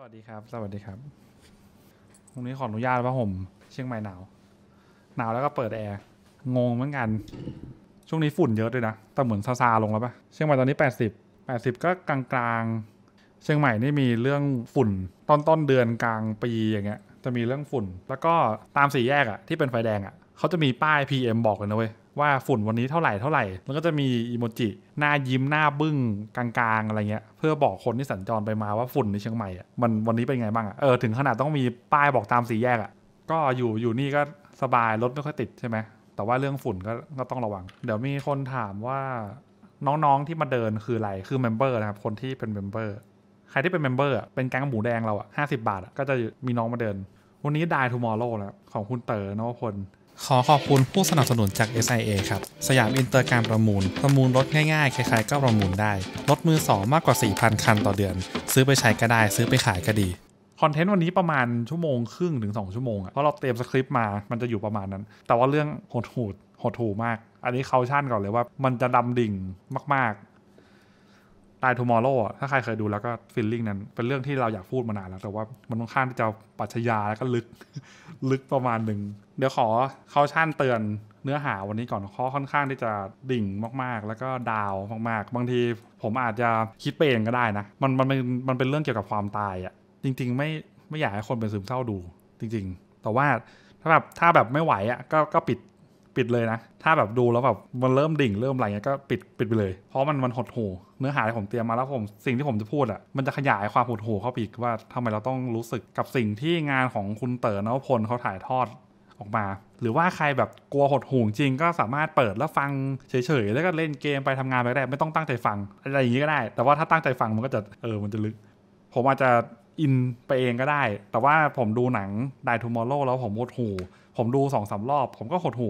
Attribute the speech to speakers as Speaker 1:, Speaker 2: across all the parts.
Speaker 1: สวัสดีครับ สวัสดีครับวันนี้ขออนุญาตว่าผม เชียงใหม่หนาว หนาวแล้วก็เปิดแอร์ งงเหมือนกัน ช่วงนี้ฝุ่นเยอะด้วยนะแต่เหมือนซาซาลงแล้วปะเชียงใหม่ตอนนี้แแปปดสิบดสิบก็กลางกลางเชียงใหม่นี่มีเรื่องฝุ่น ตอนต้นเดือนกลางปีอย่างเงี้ย จะมีเรื่องฝุ่น แล้วก็ตามสี่แยกอะที่เป็นไฟแดงอะเขาจะมีป้าย PM บอกเลยนะเว้ยว่าฝุ่นวันนี้เท่าไหร่เท่าไหร่ มันก็จะมีอีโมจิหน้ายิ้มหน้าบึ้งกลางๆ อะไรเงี้ย เพื่อบอกคนที่สัญจรไปมาว่าฝุ่นในเชียงใหม่อ่ะมันวันนี้เป็นไงบ้างอ่ะเออถึงขนาดต้องมีป้ายบอกตามสีแยกอ่ะก็อยู่อยู่นี่ก็สบายรถไม่ค่อยติดใช่ไหม แต่ว่าเรื่องฝุ่นก็ก็ต้องระวัง เดี๋ยวมีคนถามว่าน้อง ๆที่มาเดินคืออะไรคือเมมเบอร์นะครับคนที่เป็นเมมเบอร์ใครที่เป็นเมมเบอร์อ่ะเป็นแก๊งหมูแดงเราอ่ะห้าสิบาทอ่ะก็จะมีน้องมาเดิน วันนี้ดายทูมอร์โลแล้วของคุณเต๋อนวพลขอขอบคุณผู้สนับสนุนจาก SIA ครับ สยามอินเตอร์การประมูล ประมูลรถง่ายๆ ใครๆ ก็ประมูลได้รถมือ2มากกว่า 4,000 คันต่อเดือน ซื้อไปใช้ก็ได้ ซื้อไปขายก็ดี คอนเทนต์วันนี้ประมาณชั่วโมงครึ่ง ถึง 2 ชั่วโมงอะเพราะเราเตรียมสคริปต์มามันจะอยู่ประมาณนั้น แต่ว่าเรื่องโหดหูดโหดหูมาก อันนี้เขาชั่นก่อนเลยว่า มันจะดำดิ่งมากๆตายทูมอร์โลถ้าใครเคยดูแล้วก็ฟิลลิ่งนั้นเป็นเรื่องที่เราอยากพูดมานานแล้ว แต่ว่ามันต้องข้างที่จะปัฉญาแล้วก็ลึก ลึกประมาณหนึ่ง เดี๋ยวขอเข้าชั่นเตือนเนื้อหาวันนี้ก่อนข้อค่อนข้างที่จะดิ่งมากๆ แล้วก็ดาวมาก ๆ บางทีผมอาจจะคิดไปเองก็ได้นะ มันมันเป็นมันเป็นเรื่องเกี่ยวกับความตายอะ่ะ จริงๆ ไม่ไม่อยากให้คนเป็นซึมเศร้าดูจริง ๆ แต่ว่าถ้าแบบถ้าแบบไม่ไหวอะ่ะก็ก็ปิดปิดเลยนะ ถ้าแบบดูแล้วแบบมันเริ่มดิ่งเริ่มอะไรเงี้ยก็ปิดปิดไปเลย เพราะมันมันหดหูเนื้อหาที่ผมเตรียมมาแล้วผมสิ่งที่ผมจะพูดอะ่ะ มันจะขยายความหดหูเข้าไปอีกว่าทำไมเราต้องรู้สึกกับสิ่งที่งานของคุณเต๋อนวพลเขาถ่ายทอดออกมา หรือว่าใครแบบกลัวหดหูจริง ก็สามารถเปิดแล้วฟังเฉยๆแล้วก็เล่นเกมไปทำงานไปได้ ไม่ต้องตั้งใจฟังอะไรอย่างนี้ก็ได้ แต่ว่าถ้าตั้งใจฟังมันก็จะเออมันจะลึก ผมอาจจะอินไปเองก็ได้ แต่ว่าผมดูหนัง d ด e Tomorrow แล้วผมหดหูผมดูสองสารอบ ผมก็หดหู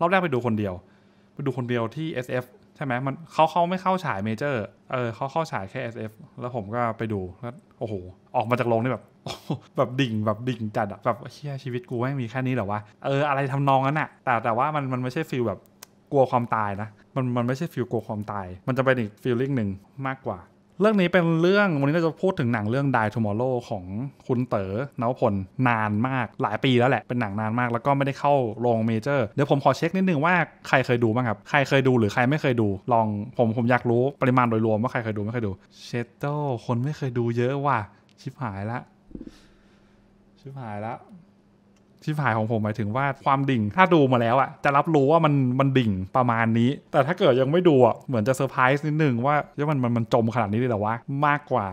Speaker 1: รอบแรกไปดูคนเดียว ไปดูคนเดียวที่ SF ใช่ไหมมันเขาเขาไม่เข้าฉายเมเจอร์เออเขาเข้าฉายแค่ SF แล้วผมก็ไปดูแล้วโอ้โห ออกมาจากโรงนี่แบบแบบดิ่งแบบดิ่งจัดแบบเฮียชีวิตกูไม่มีแค่นี้ เหรอวะเอออะไรทำนองนั้นอะแต่แต่ว่ามันมันไม่ใช่ฟิลแบบกลัวความตายนะมันมันไม่ใช่ฟิลกลัวความตาย มันจะเป็นอีกฟีลลิ่งหนึ่งมากกว่าเรื่องนี้เป็นเรื่องวันนี้เราจะพูดถึงหนังเรื่อง Die Tomorrow ของคุณเต๋อเนวพลนานมากหลายปีแล้วแหละเป็นหนังนานมากแล้วก็ไม่ได้เข้าโรงเมเจอร์เดี๋ยวผมขอเช็คนิดนึงว่าใครเคยดูบ้างครับ ใครเคยดูหรือใครไม่เคยดู ลองผมผมอยากรู้ปริมาณโดยรวมว่าใครเคยดูไม่เคยดูเชตโตคนไม่เคยดูเยอะว่ะชิบหายละ ชิบหายละชิบหายของผมหมายถึงว่าความดิ่งถ้าดูมาแล้วอะจะรับรู้ว่ามันมันดิ่งประมาณนี้ แต่ถ้าเกิดยังไม่ดูอะเหมือนจะเซอร์ไพรส์นิดนึงว่าเะ้มันมันมันจมขนาดนี้เลยหรอวะมากกว่า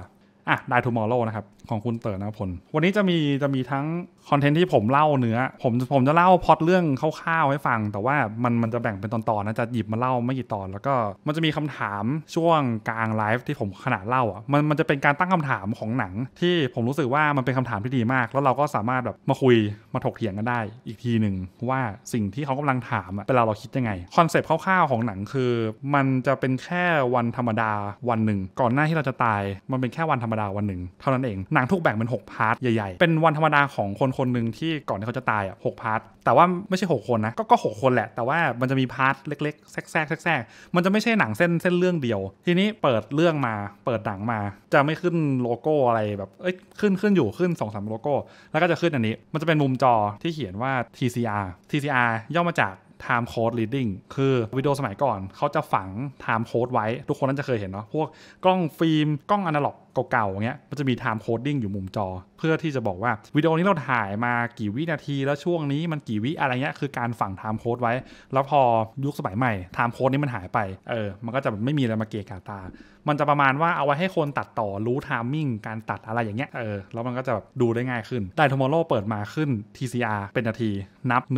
Speaker 1: อ่ะได้ทูมอร์โลนะครับ ของคุณเต๋อนะพลวันนี้จะมีจะมีทั้งคอนเทนต์ที่ผมเล่าเนื้อผมผมจะเล่าพอดเรื่องคร่าวๆให้ฟัง แต่ว่ามันมันจะแบ่งเป็นตอนๆนะจะหยิบมาเล่าไม่กี่ตอน แล้วก็มันจะมีคำถามช่วงกลางไลฟ์ที่ผมขนาดเล่าอ่ะมันมันจะเป็นการตั้งคำถามของหนังที่ผมรู้สึกว่ามันเป็นคำถามที่ดีมาก แล้วเราก็สามารถแบบมาคุยมาถกเถียงกันได้ อีกทีหนึ่งว่าสิ่งที่เขากำลังถามอ่ะเป็นเราเราคิดยังไงคอนเซปต์คร่าวๆ ของหนังคือ มันจะเป็นแค่วันธรรมดาวันหนึ่งก่อนหน้าที่เราจะตายมันเป็นแค่วันธรรมดาวันหนึ่งเท่านั้นเองหนังถูกแบ่งเป็น6พาร์ทใหญ่ๆเป็นวันธรรมดาของคนคนหนึ่งที่ก่อนที่เขาจะตายอ่ะหกพาร์ทแต่ว่าไม่ใช่กคนนะก็ก็หคนแหละแต่ว่ามันจะมีพาร์ทเล็กๆแทรกแทรกแทรกมันจะไม่ใช่หนังเส้นเส้นเรื่องเดียว ทีนี้เปิดเรื่องมาเปิดหนังมาจะไม่ขึ้นโลโก้อะไรแบบเอ้ยขึ้นขึ้นอยู่ขึ้น2อสโลโก้ แล้วก็จะขึ้นอันนี้ มันจะเป็นมุมจอที่เขียนว่า TCR TCR ย่อมาจาก time code reading คือวิดีโอสมัยก่อนเขาจะฝัง time code ไว้ ทุกคนนั้นจะเคยเห็นเนาะ พวกกล้องฟิล์มกล้องอนาล็อก เก่าๆเงี้ย มันจะมี time coding อยู่มุมจอ เพื่อที่จะบอกว่าวิดีโอนี้เราถ่ายมากี่วินาทีแล้วช่วงนี้มันกี่วิอะไรเงี้ย คือการฝัง time code ไว้ แล้วพอยุคสมัยใหม่ time code นี้มันหายไป เออ มันก็จะไม่มีอะไรมาเกะกะตา มันจะประมาณว่าเอาไว้ให้คนตัดต่อรู้ timing การตัดอะไรอย่างเงี้ย เออ แล้วมันก็จะแบบดูได้ง่ายขึ้นได้ทอมโมโลเปิดมาขึ้น TCR เป็นนาทีนับ1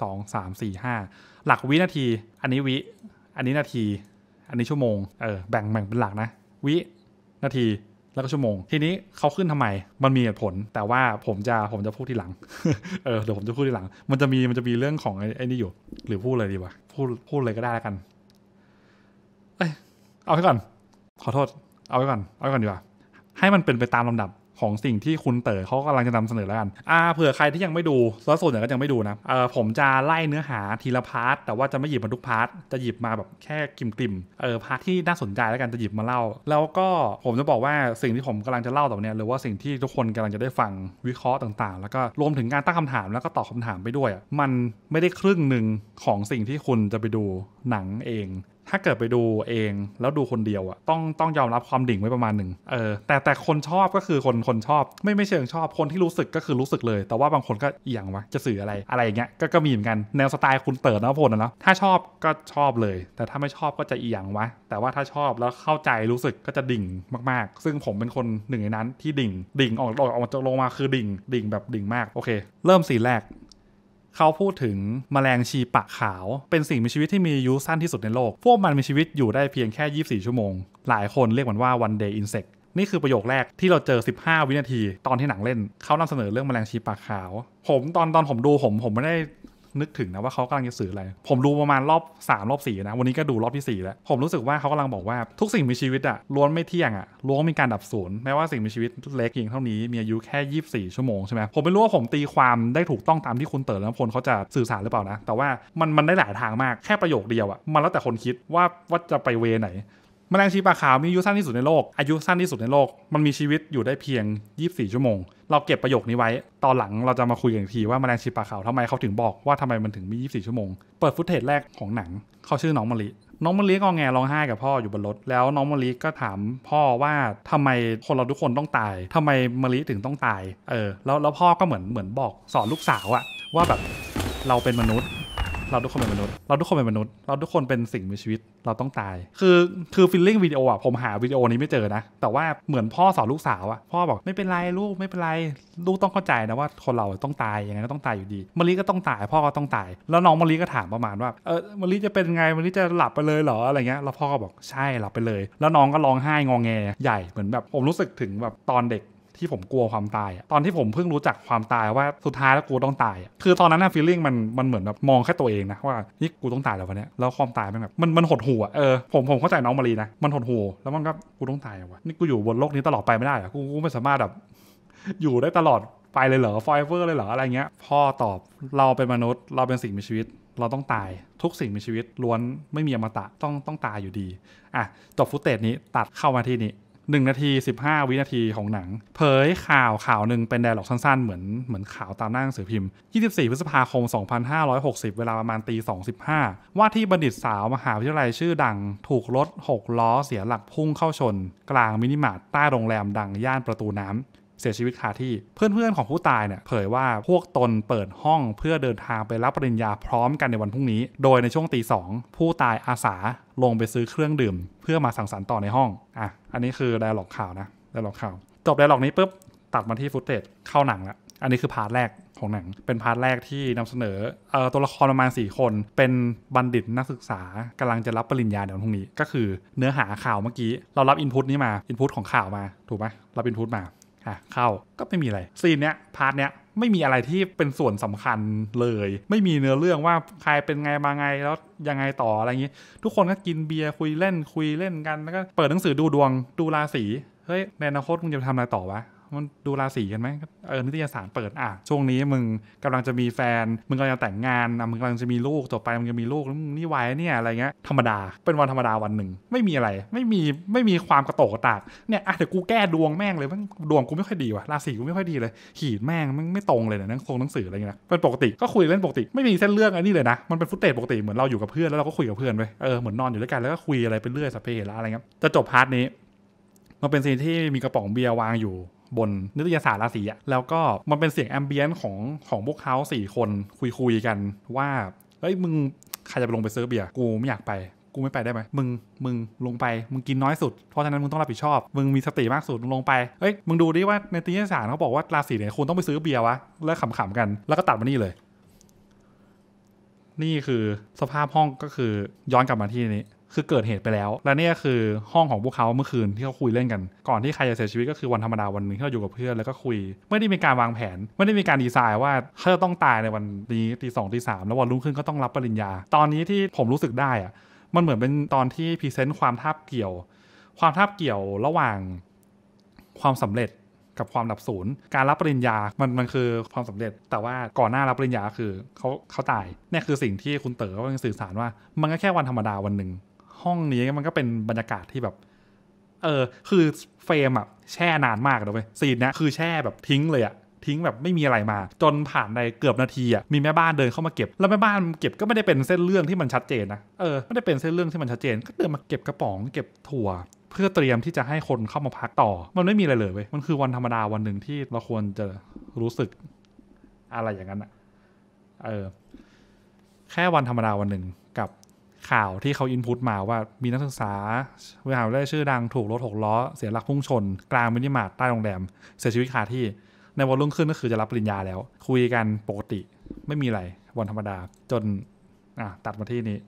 Speaker 1: สสองามสี่ห้าหลักวินาที อันนี้วิ อันนี้นาที อันนี้ชั่วโมงเออแบ่งแบ่งเป็นหลักนะวินาทีแล้วก็ชั่วโมง ทีนี้เขาขึ้นทำไม มันมีผล แต่ว่าผมจะผมจะพูดทีหลังเออเดี๋ยวผมจะพูดทีหลัง มันจะมีมันจะมีเรื่องของไอ้นี่อยู่หรือพูดเลยดีวะพูดพูดเลยก็ได้แล้วกันเอ้ยเอาไว้ก่อน ขอโทษเอาไว้ก่อนเอาไว้ก่อนดีกว่า ให้มันเป็นไปตามลำดับของสิ่งที่คุณเต๋อเขากำลังจะนำเสนอแล้วกัน อ่าเผื่อใครที่ยังไม่ดูแล้วส่วนใหญ่ก็ยังไม่ดูนะเออผมจะไล่เนื้อหาทีละพาร์ท แต่ว่าจะไม่หยิบมาทุกพาร์ท จะหยิบมาแบบแค่กลิมเออพาร์ทที่น่าสนใจแล้วกันจะหยิบมาเล่า แล้วก็ผมจะบอกว่าสิ่งที่ผมกำลังจะเล่าต่อเนี้ยหรือว่าสิ่งที่ทุกคนกำลังจะได้ฟังวิเคราะห์ต่างๆแล้วก็รวมถึงการตั้งคำถามแล้วก็ตอบคาถามไปด้วยมันไม่ได้ครึ่งหนึ่งของสิ่งที่คุณจะไปดูหนังเองถ้าเกิดไปดูเองแล้วดูคนเดียวอะต้องต้องยอมรับความดิ่งไว้ประมาณหนึ่งเออแต่แต่คนชอบก็คือคนคนชอบ ไม่ไม่เชิงชอบคนที่รู้สึกก็คือรู้สึกเลย แต่ว่าบางคนก็อย่างวะจะสื่ออะไรอะไรอย่างเงี้ย ก็ก็มีเหมือนกันแนวสไตล์คุณเต๋อนะพลนะเนาะถ้าชอบก็ชอบเลย แต่ถ้าไม่ชอบก็จะอีหยังวะ แต่ว่าถ้าชอบแล้วเข้าใจรู้สึกก็จะดิ่งมาก ๆ ซึ่งผมเป็นคนหนึ่งในนั้นที่ดิ่งดิ่งออกออกออกจากลงมาคือดิ่งดิ่งแบบดิ่งมากโอเค เริ่มสีแรกเขาพูดถึงมแมลงชีปะขาวเป็นสิ่งมีชีวิตที่มีอายุสั้นที่สุดในโลก พวกมันมีชีวิตอยู่ได้เพียงแค่ 24 ชั่วโมง หลายคนเรียกมันว่า one day insect นี่คือประโยคแรกที่เราเจอ 15 วินาที ตอนที่หนังเล่นเขานำเสนอเรื่องมแมลงชีปากขาว ผมตอนตอนผมดูผมผมไม่ได้นึกถึงนะว่าเขากำลังจะสื่ออะไร ผมดูประมาณรอบ 3 รอบ4นะวันนี้ก็ดูรอบที่ 4 แล้ว ผมรู้สึกว่าเขากำลังบอกว่า ทุกสิ่งมีชีวิตอะล้วนไม่เที่ยงอะล้วนมีการดับศูนย์แม้ว่าสิ่งมีชีวิตเล็กเพียงเท่านี้มีอายุแค่ 24 ชั่วโมงใช่ไหมผมไม่รู้ว่าผมตีความได้ถูกต้องตามที่คุณเต๋อและพลเขาจะสื่อสารหรือเปล่านะ แต่ว่ามันมันได้หลายทางมากแค่ประโยคเดียวอะมันแล้วแต่คนคิดว่าว่าจะไปเวไหนแมลงชีปลาขาวมีอายุสั้นที่สุดในโลก อายุสั้นที่สุดในโลก มันมีชีวิตอยู่ได้เพียง 24 ชั่วโมง เราเก็บประโยคนี้ไว้ ตอนหลังเราจะมาคุยกันอีกทีว่าแมลงชีปลาขาวทำไมเขาถึงบอกว่าทำไมมันถึงมี 24 ชั่วโมง เปิดฟุตเทจแรกของหนัง เขาชื่อน้องมะลิ น้องมะลิก็แงร้องไห้กับพ่ออยู่บนรถ แล้วน้องมะลิก็ถามพ่อว่าทำไมคนเราทุกคนต้องตาย ทำไมมะลิถึงต้องตาย เออ แล้วแล้วพ่อก็เหมือนเหมือนบอกสอนลูกสาวอะว่าแบบเราเป็นมนุษย์เราทุกคนเป็นมนุษย์ เราทุกคนเป็นมนุษย์ เราทุกคนเป็นสิ่งมีชีวิต เราต้องตาย คือ คือฟิลลิ่งวิดีโออ่ะผมหาวิดีโอนี้ไม่เจอนะ แต่ว่าเหมือนพ่อสอนลูกสาวอ่ะพ่อบอกไม่เป็นไรลูกไม่เป็นไรลูกต้องเข้าใจนะว่าคนเราต้องตาย ยังไงก็ต้องตายอยู่ดีมารีก็ต้องตาย พ่อก็ต้องตาย แล้วน้องมารีก็ถามประมาณว่า เออมารีจะเป็นไงมารีจะหลับไปเลยเหรอ อะไรเงี้ย แล้วพ่อก็บอกใช่หลับไปเลย แล้วน้องก็ร้องไห้งองแงใหญ่ เหมือนแบบผมรู้สึกถึงแบบตอนเด็กที่ผมกลัวความตายตอนที่ผมเพิ่งรู้จักความตายว่าสุดท้ายแล้วกูต้องตายคือตอนนั้นนะฟีลลิ่งมันมันเหมือนแบบมองแค่ตัวเองนะว่านี่กูต้องตายแล้ววะเนี้แล้วความตายมันแบบ มันมันหดหูวเออผมผมเข้าใจน้องมารีนะมันหดหูวแล้วมันก็กูต้องตายวะนี่กูอยู่บนโลกนี้ตลอดไปไม่ได้อะกูกูไม่สามารถแบบอยู่ได้ตลอดไปเลยเหรอไฟเวอร์เลยเหรออะไรเงี้ยพ่อตอบเราเป็นมนุษย์ เราเป็นสิ่งมีชีวิต เราต้องตาย ทุกสิ่งมีชีวิตล้วนไม่มีอมตะต้องต้องตายอยู่ดีอ่ะจบฟุตเตจนี้ตัดเข้ามาที่นี้1 นาที 15 วินาทีของหนัง เผยข่าวข่าวหนึ่งเป็นแดร์ล็อกสั้นๆ เหมือนเหมือนข่าวตามหน้าหนังสือพิมพ์ 24พฤษภาคม 2560 เวลาประมาณตี2้5ว่าที่บัณฑิตสาวมหาวิทยาลัยชื่อดังถูกรถ 6 ล้อเสียหลักพุ่งเข้าชนกลางมินิมาร์ตใต้โรงแรมดังย่านประตูน้ำเสียชีวิตคาที่ เพื่อนๆ ของผู้ตายเนี่ยเผยว่าพวกตนเปิดห้อง เพื่อเดินทางไปรับปริญญาพร้อมกันในวันพรุ่งนี้ โดยในช่วงตีสองผู้ตายอาสาลงไปซื้อเครื่องดื่ม เพื่อมาสังสรรค์ต่อในห้อง อ่ะ อันนี้คือไดร์ล็อกข่าวนะไดร์ล็อกข่าว จบไดร์ล็อกนี้ปุ๊บตัดมาที่ฟุตเทจเข้าหนังละ อันนี้คือพาร์ทแรกของหนัง เป็นพาร์ทแรกที่นำเสนอเอ่อตัวละครประมาณ 4 คนเป็นบัณฑิตนักศึกษากำลังจะรับปริญญาเดี๋ยวพรุ่งนี้ก็คือ เนื้อหาข่าวเมื่อกี้เรารับอินพุตนี้มาอินพุตของข่าวมาถูกไหมรับอินพุตมา่ะเข้าก็ไม่มีอะไรซีนเนี้ยพาร์ทเนี้ยไม่มีอะไรที่เป็นส่วนสำคัญเลย ไม่มีเนื้อเรื่องว่าใครเป็นไงมาไงแล้วยังไงต่ออะไรอย่างนี้ ทุกคนก็กินเบียร์คุยเล่นคุยเล่นกันแล้วก็เปิดหนังสือดูดวงดูราศีเฮ้ยในอนาคตมึงจะทำอะไรต่อวะมันดูราศีกันไหมเออนิตยสารเปิด อ่ะ ช่วงนี้มึงกำลังจะมีแฟน มึงกำลังจะแต่งงานอ่ะมึงกำลังจะมีลูกต่อไป มึงจะมีลูกแล้วมึงนี่ไว้เนี่ย อะไรเงี้ย ธรรมดา เป็นวันธรรมดาวันหนึ่ง ไม่มีอะไรไม่มี ไม่มีความกระโตกตากเนี่ย อ่ะ เดี๋ยวกูแก้ดวงแม่งเลยม่งดวงกูไม่ค่อยดีว่ะราศีกูไม่ค่อยดีเลยขีดแม่งมไม่ตรงเลยเนี่ยนั่งคงหนังสืออะไรเงี้ย เป็นปกติ ก็คุยเล่นปกติ ไม่มีเส้นเรื่องอันนี้เลยนะ มันเป็นฟุตเตจปกติ เหมือนเราอยู่กับเพื่อนแล้วเราก็คุยกับเพื่อนไปเออเหมือนนอนอยู่ด้วยกันแล้วก็คุยอะไรไปเรื่อยสเปรย์ละอะไรเงี้ยจะจบพาร์ทนี้ มันเป็นซีนที่มีกระป๋องเบียร์วางอยู่บนนิตยสารราศีอะแล้วก็มันเป็นเสียงแอมเบียนของ ของพวกเขาสี่คนคุยคุยกันว่า เฮ้ยมึงใครจะไปลงไปเซิร์ฟเบียร์กูไม่อยากไป กูไม่ไปได้ไหมมึงมึงลงไปมึงกินน้อยสุดเพราะฉะนั้นมึงต้องรับผิดชอบ มึงมีสติมากสุดมึงลงไปเอ้ยมึงดูดิว่าในตีนสารเขาบอกว่าราศีไหนคุณต้องไปซื้อเบียร์วะแล้วขำๆกัน แล้วก็ตัดมานี่เลย นี่คือสภาพห้องก็คือย้อนกลับมาที่นี้คือเกิดเหตุไปแล้ว และนี่ก็คือห้องของพวกเขาเมื่อคืนที่เขาคุยเล่นกัน ก่อนที่ใครจะเสียชีวิตก็คือวันธรรมดาวันหนึ่งที่เราอยู่กับเพื่อนแล้วก็คุย ไม่ได้มีการวางแผน ไม่ได้มีการดีไซน์ว่าเขาจะต้องตายในวันนี้ตีสองตีสามแล้ววันรุ่งขึ้นก็ต้องรับปริญญา ตอนนี้ที่ผมรู้สึกได้อะมันเหมือนเป็นตอนที่พรีเซนต์ความทาบเกี่ยว ความทาบเกี่ยวระหว่างความสำเร็จกับความดับศูนย์ การรับปริญญา มันมันคือความสำเร็จ แต่ว่าก่อนหน้ารับปริญญาคือเขาเขาตายนี่คือสิ่งที่คุณเต๋อก็ยังสื่อสารว่ามันก็แค่วันธรรมดาวันหนึ่งห้องนี้มันก็เป็นบรรยากาศที่แบบ เออคือเฟรมอะแช่นานมากเลยเซีนนะคือแช่แบบทิ้งเลยอะทิ้งแบบไม่มีอะไรมา จนผ่านในเกือบนาทีอ่ะมีแม่บ้านเดินเข้ามาเก็บ แล้วแม่บ้านเก็บก็ไม่ได้เป็นเส้นเรื่องที่มันชัดเจนนะเออไม่ได้เป็นเส้นเรื่องที่มันชัดเจน ก็เดินมาเก็บกระป๋องเก็บถั่ว เพื่อเตรียมที่จะให้คนเข้ามาพักต่อ มันไม่มีอะไรเลยเว้ยมันคือวันธรรมดาวันหนึ่งที่เราควรจะรู้สึกอะไรอย่างนั้นอ่ะเออแค่วันธรรมดาวันหนึ่งข่าวที่เขาอินพุตมาว่ามีนักศึกษามหาวิทยาลัยชื่อดังถูกรถหกล้อ เสียหลักพุ่งชน กลางมินิมาร์ตใต้โรงแรมเสียชีวิตคาที่ในวันรุ่งขึ้นก็คือจะรับปริญญาแล้ว คุยกันปกติไม่มีอะไรวันธรรมดาจนอ่ะตัดมาที่นี้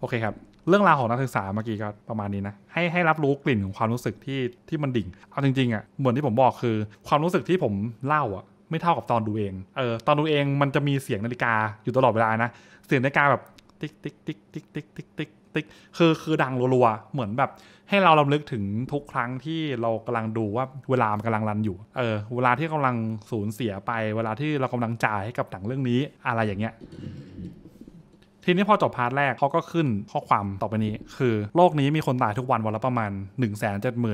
Speaker 1: โอเคครับ เรื่องราวของนักศึกษา เมื่อกี้ก็ประมาณนี้นะ ให้ให้รับรู้กลิ่นของความรู้สึกที่ที่มันดิ่งเอาจริงๆอะ่ะเหมือนที่ผมบอกคือ ความรู้สึกที่ผมเล่าอะ่ะ ไม่เท่ากับตอนดูเองเออตอนดูเองมันจะมีเสียงนาฬิกาอยู่ตลอดเวลานะเสียงนาฬิกาแบบติ๊ก ติ๊ก ติ๊ก ติ๊ก ติ๊กติ๊กติ๊กติ๊ก คือคือดังรัวๆเหมือนแบบให้เราลำลึกถึงทุกครั้งที่เรากำลังดูว่า เวลามันกำลังรันอยู่ เออเวลาที่กำลังสูญเสียไปเวลาที่เรากำลังจ่ายให้กับหนังเรื่องนี้อะไรอย่างเงี้ย ทีนี้พอจบพาร์ทแรกเขาก็ขึ้นข้อความต่อไปนี้คือโลกนี้มีคนตายทุกวันวันละประมาณ1 7 2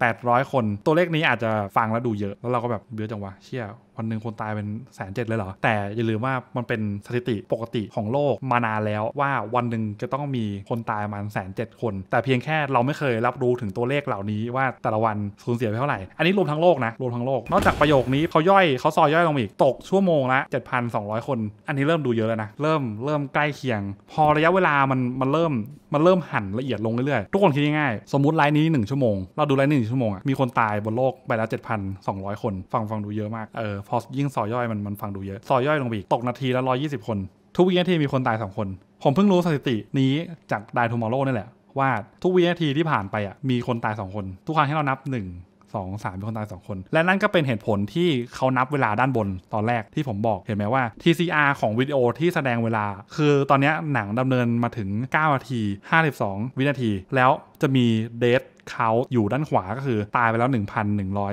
Speaker 1: 8 0 0 คน ตัวเลขนี้อาจจะฟังแล้วดูเยอะ แล้วเราก็แบบเบื่อจังวะเชี่ยวันหนึ่งคนตายเป็นแสนเจ็ดเลยเหรอ แต่อย่าลืมว่ามันเป็นสถิติปกติของโลกมานานแล้วว่าวันหนึ่งจะต้องมีคนตายประมาณแสนเจ็ดคน แต่เพียงแค่เราไม่เคยรับรู้ถึงตัวเลขเหล่านี้ว่าแต่ละวันสูญเสียไปเท่าไหร่ อันนี้รวมทั้งโลกนะรวมทั้งโลก นอกจากประโยคนี้เขาย่อยเขาซอยย่อยลงอีก ตกชั่วโมงละ 7,200 คน อันนี้เริ่มดูเยอะแล้วนะเริ่มเริ่มใกล้เคียง พอระยะเวลามันมันเริ่มมันเริ่มหั่นละเอียดลงเรื่อยๆ ทุกคนคิดง่ายๆสมมติไลน์นี้1ชั่วโมงเราดูไลน์นี้1ชั่วโมงอะมีคนตายบนโลกไปแล้ว7,200 คนฟังฟังดูเยอะมากเออพอยิ่งซอย่อยมันมันฟังดูเยอะซอย่อยลงไปอีก ตกนาทีละร้อยยี่สิบคนทุกวินาทีมีคนตายสองคน ผมเพิ่งรู้สถิตินี้จากไดทูมอร์โลนี่แหละ ว่าทุกวินาทีที่ผ่านไปอ่ะมีคนตายสองคน ทุกครั้งที่เรานับหนึ่งสองสามมีคนตายสองคน และนั่นก็เป็นเหตุผลที่เขานับเวลาด้านบนตอนแรกที่ผมบอกเห็นไหมว่า TCR ของวิดีโอที่แสดงเวลา คือตอนนี้หนังดำเนินมาถึง9นาที 52 วินาที แล้วจะมีเดทเขาอยู่ด้านขวาก็คือตายไปแล้ว1,100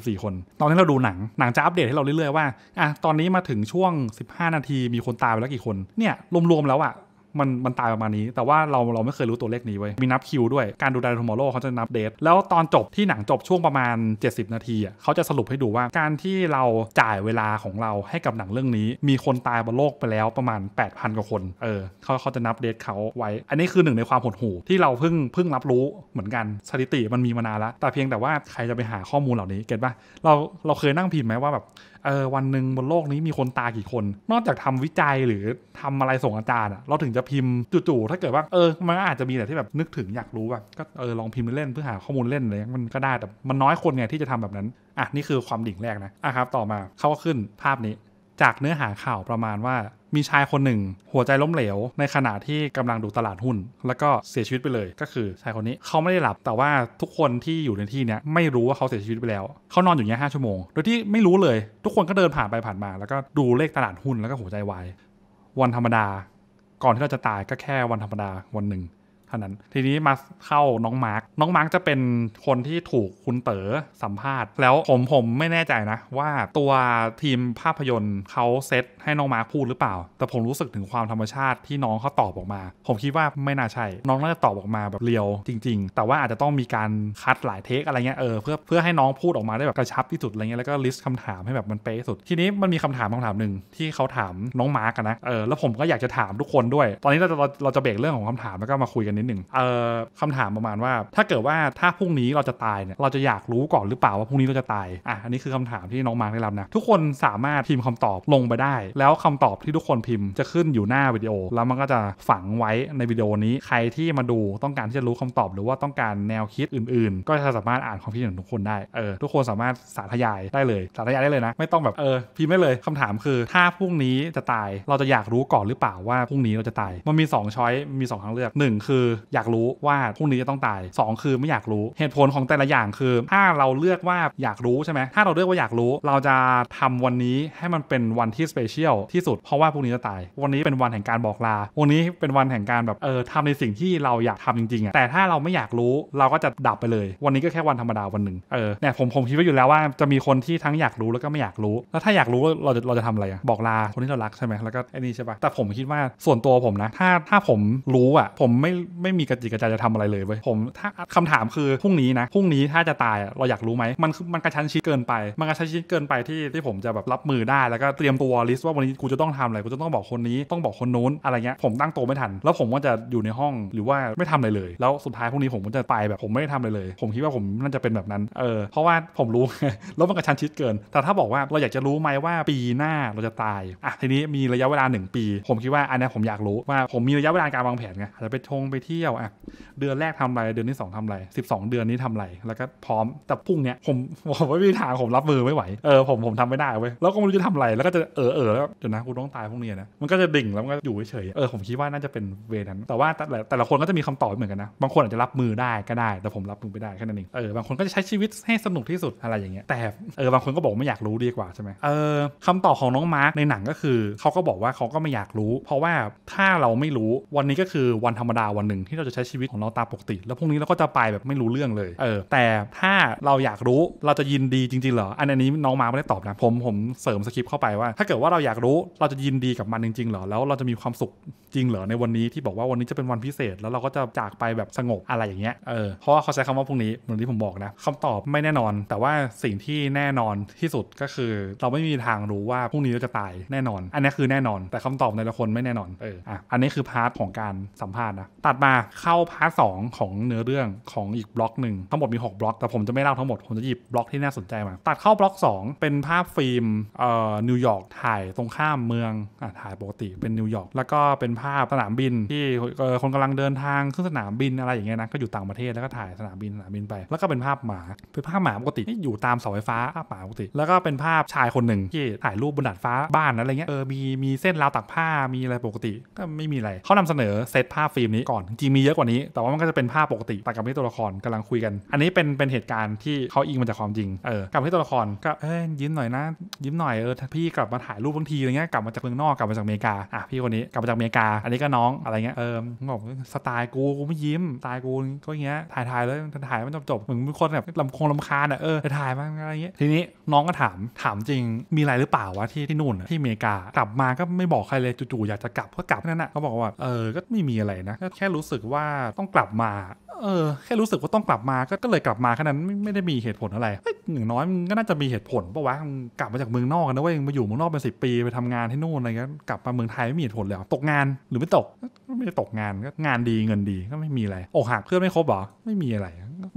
Speaker 1: 84 คน ตอนนี้เราดูหนัง หนังจะอัปเดตให้เราเรื่อย ๆ ว่าอ่ะตอนนี้มาถึงช่วง 15 นาที มีคนตายไปแล้วกี่คน เนี่ย รวม ๆ แล้วอะมันมันตายประมาณนี้ แต่ว่าเราเราไม่เคยรู้ตัวเลขนี้ไว้มีนับคิวด้วยการดูดาร์ทมอโลเขาจะนับเดทแล้วตอนจบที่หนังจบช่วงประมาณ 70 นาทีอ่ะเขาจะสรุปให้ดูว่าการที่เราจ่ายเวลาของเราให้กับหนังเรื่องนี้ มีคนตายบนโลกไปแล้วประมาณ 8,000กว่าคน เออเขาเขาจะนับเดทเขาไว้ อันนี้คือหนึ่งในความหดหู่ที่เราเพิ่งเพิ่งรับรู้เหมือนกันสถิติมันมีมานานแล้วแต่เพียงแต่ว่าใครจะไปหาข้อมูลเหล่านี้เก็ตปะเราเราเคยนั่งพิมพ์ไหมว่าแบบเออวันหนึ่งบนโลกนี้มีคนตากี่คน นอกจากทำวิจัยหรือทำอะไรส่งอาจารย์อะเราถึงจะพิมพ์จู่ๆถ้าเกิดว่าเออ มันอาจจะมีแต่ที่แบบนึกถึงอยากรู้แบบก็เออลองพิมพ์เล่นเพื่อหาข้อมูลเล่นอะไรมันก็ได้แต่มันน้อยคนไงที่จะทำแบบนั้นอ่ะนี่คือความดิ่งแรกนะอ่ะครับต่อมาเขาก็ขึ้นภาพนี้จากเนื้อหาข่าวประมาณว่ามีชายคนหนึ่ง หัวใจล้มเหลว ในขณะที่กำลังดูตลาดหุ้น แล้วก็เสียชีวิตไปเลย ก็คือชายคนนี้เขาไม่ได้หลับแต่ว่าทุกคนที่อยู่ในที่เนี้ยไม่รู้ว่าเขาเสียชีวิตไปแล้ว เขานอนอยู่เนี้ยห้าชั่วโมงโดยที่ไม่รู้เลย ทุกคนก็เดินผ่านไปผ่านมา แล้วก็ดูเลขตลาดหุ้น แล้วก็หัวใจวายวันธรรมดา ก่อนที่เราจะตายก็แค่วันธรรมดาวันหนึ่งท่านั้นทีนี้มาเข้าน้องมาร์กน้องมาร์กจะเป็นคนที่ถูกคุณเต๋อสัมภาษณ์ แล้วผมผมไม่แน่ใจนะ ว่าตัวทีมภาพยนตร์เขาเซตให้น้องมาร์กพูดหรือเปล่า แต่ผมรู้สึกถึงความธรรมชาติที่น้องเขาตอบออกมา ผมคิดว่าไม่น่าใช่ น้องน่าจะตอบออกมาแบบเรียวจริง ๆ แต่ว่าอาจจะต้องมีการคัดหลายเทคอะไรเงี้ยเออเพื่อเพื่อให้น้องพูดออกมาได้แบบกระชับที่สุดอะไรเงี้ยแล้วก็ลิสต์คำถามให้แบบมันเป๊ะสุดทีนี้มันมีคำถามคำถามหนึ่งที่เขาถามน้องมาร์กนะเออแล้วผมก็อยากจะถามทุกคนด้วย ตอนนี้เราจะเราจะเบรกเรื่องของคำถามแล้วก็มาคุยกันนิดหนึ่งเอ่อคำถามประมาณว่า ถ้าเกิดว่าถ้าพรุ่งนี้เราจะตายเนี่ยเราจะอยากรู้ก่อนหรือเปล่าว่าพรุ่งนี้เราจะตายอ่ะอันนี้คือคำถามที่น้องมาร์กได้รับนะทุกคนสามารถพิมพ์คำตอบลงไปได้ แล้วคำตอบที่ทุกคนพิมพ์จะขึ้นอยู่หน้าวิดีโอแล้วมันก็จะฝังไว้ในวิดีโอนี้ใครที่มาดูต้องการที่จะรู้คำตอบ หรือว่าต้องการแนวคิดอื่นๆ ก็จะสามารถอ่านความคิดของทุกคนได้เออทุกคนสามารถสาธยายได้เลย สาธยายได้เลยนะ ไม่ต้องแบบเออพิมพ์ได้เลยคำถามคือ ถ้าพรุ่งนี้จะตาย เราจะอยากรู้ก่อนหรือเปล่าว่าพรุ่งนี้เราจะตายมันมี2ช้อยมี2ทางเลือก1คือยากรู้ว่าพรุ่งนี้จะต้องตาย 2 คือไม่อยากรู้ เหตุผลของแต่ละอย่างคือ ถ้าเราเลือกว่าอยากรู้ใช่ไหมถ้าเราเลือกว่าอยากรู้เราจะทำวันนี้ให้มันเป็นวันที่สเปเชียลที่สุดเพราะว่าพรุ่งนี้จะตาย วันนี้เป็นวันแห่งการบอกลา วันนี้เป็นวันแห่งการแบบเออทำในสิ่งที่เราอยากทำจริงๆอ่ะแต่ถ้าเราไม่อยากรู้ เราก็จะดับไปเลยวันนี้ก็แค่วันธรรมดาวันหนึ่งเออเนี่ยผมผมคิดไว้อยู่แล้วว่าจะมีคนที่ทั้งอยากรู้แล้วก็ไม่อยากรู้แล้วถ้าอยากรู้เราจะเราจะทำอะไรอ่ะบอกลาคนที่เรารักใช่ไหมแล้วก็ไอ้นี่ใช่ปะแต่ผมคิดว่าส่วนตัวผมนะ ถ้าถ้าผมรู้อะผมไไม่มีกระจิกกระาจจะทำอะไรเลยเว้ยผมถ้าคำถามคือพรุ่งนี้นะพรุ่งนี้ถ้าจะตายเราอยากรู้ไหมมันมันกระชั้นชิดเกินไป มันกระชั้นชิดเกินไปที่ที่ผมจะแบบรับมือได้แล้วก็เตรียมตัวลิสต์ว่าวันนี้กูจะต้องทำอะไรกูจะต้องบอกคนนี้ ต้องบอกคนนู้นอะไรเงี้ยผมตั้งตัวไม่ทันแล้วผมก็จะอยู่ในห้องหรือว่าไม่ทำอะไรเลย แล้วสุดท้ายพรุ่งนี้ผมก็จะไปแบบผมไม่ได้ทำอะไรเลย ผมคิดว่าผมน่าจะเป็นแบบนั้นเออเพราะว่าผมรู้ แล้วมันกระชั้นชิดเกิน แต่ถ้าบอกว่าเราอยากจะรู้ไหมว่า ปีหน้าเราจะตายอ่ะทีนี้มีระยะเวลา1ปี ผมคิดว่าอันนี้ผมอยากรู้ว่าผมมีระยะเวลาการวางแผนไงจจะไปทงไปเที่ยวอ่ะเดือนแรกทำไรเดือนที่2ทำาไร12 เดือนนี้ทำไรแล้วก็พร้อมแต่พุ่งเนี้ยผมบอกว่ามีทางผมรับมือไม่ไหวเออผมผมทำไม่ได้เว้ยแล้วก็ไม่รู้จะทำไรแล้วก็จะเออเออแล้วเดี๋ยวนะกูต้องตายพวกนี้นะมันก็จะดิ่งแล้วมันก็อยู่เฉยเออผมคิดว่าน่าจะเป็นเวนั้น แต่ว่าแต่แต่ละคนก็จะมีคำตอบเหมือนกันนะบางคนอาจจะรับมือได้ก็ได้ แต่ผมรับมือไม่ได้แค่นั้นเองเออบางคนก็จะใช้ชีวิตให้สนุกที่สุดอะไรอย่างเงี้ยแต่เออบางคนก็บอกไม่อยากรู้ดีกว่าใช่ไหมเออคำตอบของน้องมาร์กในหนังก็คือเขาก็บอกว่าเขาก็ไม่อยากรู้ เพราะว่าถ้าเราไม่รู้วันนี้ก็คือวันธรรมดาวันหนึ่งงที่เราจะใช้ชีวิตของเราตามปกติ แล้วพรุ่งนี้เราก็จะไปแบบไม่รู้เรื่องเลยเออแต่ถ้าเราอยากรู้เราจะยินดีจริงๆเหรอ อันนี้น้องมาไม่ได้ตอบนะผมผมเสริมสคริปต์เข้าไปว่า ถ้าเกิดว่าเราอยากรู้เราจะยินดีกับมันจริงๆเหรอ แล้วเราจะมีความสุขจริงเหรอในวันนี้ที่บอกว่าวันนี้จะเป็นวันพิเศษ แล้วเราก็จะจากไปแบบสงบอะไรอย่างเงี้ยเออเพราะว่าเขาใช้คำว่าพรุ่งนี้เหมือนที่ผมบอกนะคำตอบไม่แน่นอน แต่ว่าสิ่งที่แน่นอนที่สุดก็คือ เราไม่มีทางรู้ว่าพรุ่งนี้เราจะตายแน่นอนอันนี้คือแน่นอน แต่คำตอบในละคนไม่แน่นอนเอออ่ะอันนี้คือพาร์ทของการสัมภาษณ์นะตัดมาเข้าพาร์ทสของเนื้อเรื่องของอีกบล็อกหนึ่งทั้งหมดมี 6 บล็อกแต่ผมจะไม่เล่าทั้งหมด ผมจะหยิบบล็อกที่น่าสนใจมาตัดเข้าบล็อก2 เป็นภาพฟิล์มเอ่อนิวยอร์กถ่ายตรงข้ามเมืองอ่าถ่ายปกติเป็นนิวยอร์กแล้วก็เป็นภาพสนามบินที่เออคนกำลังเดินทางขึ้นสนามบินอะไรอย่างเงี้ยนะก็อยู่ต่างประเทศแล้วก็ถ่ายสนามบินสนามบินไปแล้วก็เป็นภาพหมาเป็นภาพหมาปกติที่อยู่ตามเสาไฟฟ้าภาพหมาปกติ แล้วก็เป็นภาพชายคนหนึ่งที่ถ่ายรูปบนดาดฟ้าบ้านอะไรเงี้ยเออมีมีเส้นราวตักผ้ามีอะไรปกติ ก็ไม่มีอะไรเขานำเสนอเซตภาพฟิล์มนี้ก่อนจริงมีเยอะกว่านี้ แต่ว่ามันก็จะเป็นภาพปกติแต่กับที่ตัวละครกำลังคุยกัน อันนี้เป็นเป็นเหตุการณ์ที่เขาอิงมาจากความจริงเออกับที่ตัวละครก็เอ้ยยิ้มหน่อยนะยิ้มหน่อยเออพี่กลับมาถ่ายรูปบางทีอะไรเงี้ยกลับมาจากเมืองนอกกลับมาจากอเมริกาอ่ะพี่คนนี้กลับมาจากอเมริกา อันนี้ก็น้องอะไรเงี้ยเออบอกสไตล์กูกูไม่ยิ้มสไตล์กูก็อย่างเงี้ยถ่ายถ่ายแล้วถ่ายมันจบจบเหมือนมีคนแบบลำคงลำคาญอ่ะเออถ่ายมาอะไรเงี้ยทีนี้น้องก็ถามถามจริงมีอะไรหรือเปล่าวะที่ที่นู่นที่อเมริกากลับมาก็ไม่บอกใครเลยจู่ๆอยากจะกลับก็กลับนั่นน่ะเขาบอกว่าเออก็ไม่มีอะไรนะ แค่รูรู้สึกว่าต้องกลับมา เออ แค่รู้สึกว่าต้องกลับมาก็เลยกลับมาแค่นั้นไม่ไม่ได้มีเหตุผลอะไรหนึ่งน้อยมันก็น่าจะมีเหตุผลเพราะว่ากลับมาจากเมืองนอกนะเว้ยมาอยู่เมืองนอกเป็นสิปีไปทำงานที่นู่นอะไรเงี้ยกลับมาเมืองไทยไม่มีเหตุผลเลยตกงานหรือไม่ตกไม่ได้ตกงานก็งานดีเงินดีก็ไม่มีอะไร อกหักเพื่อนไม่คบหรอไม่มีอะไร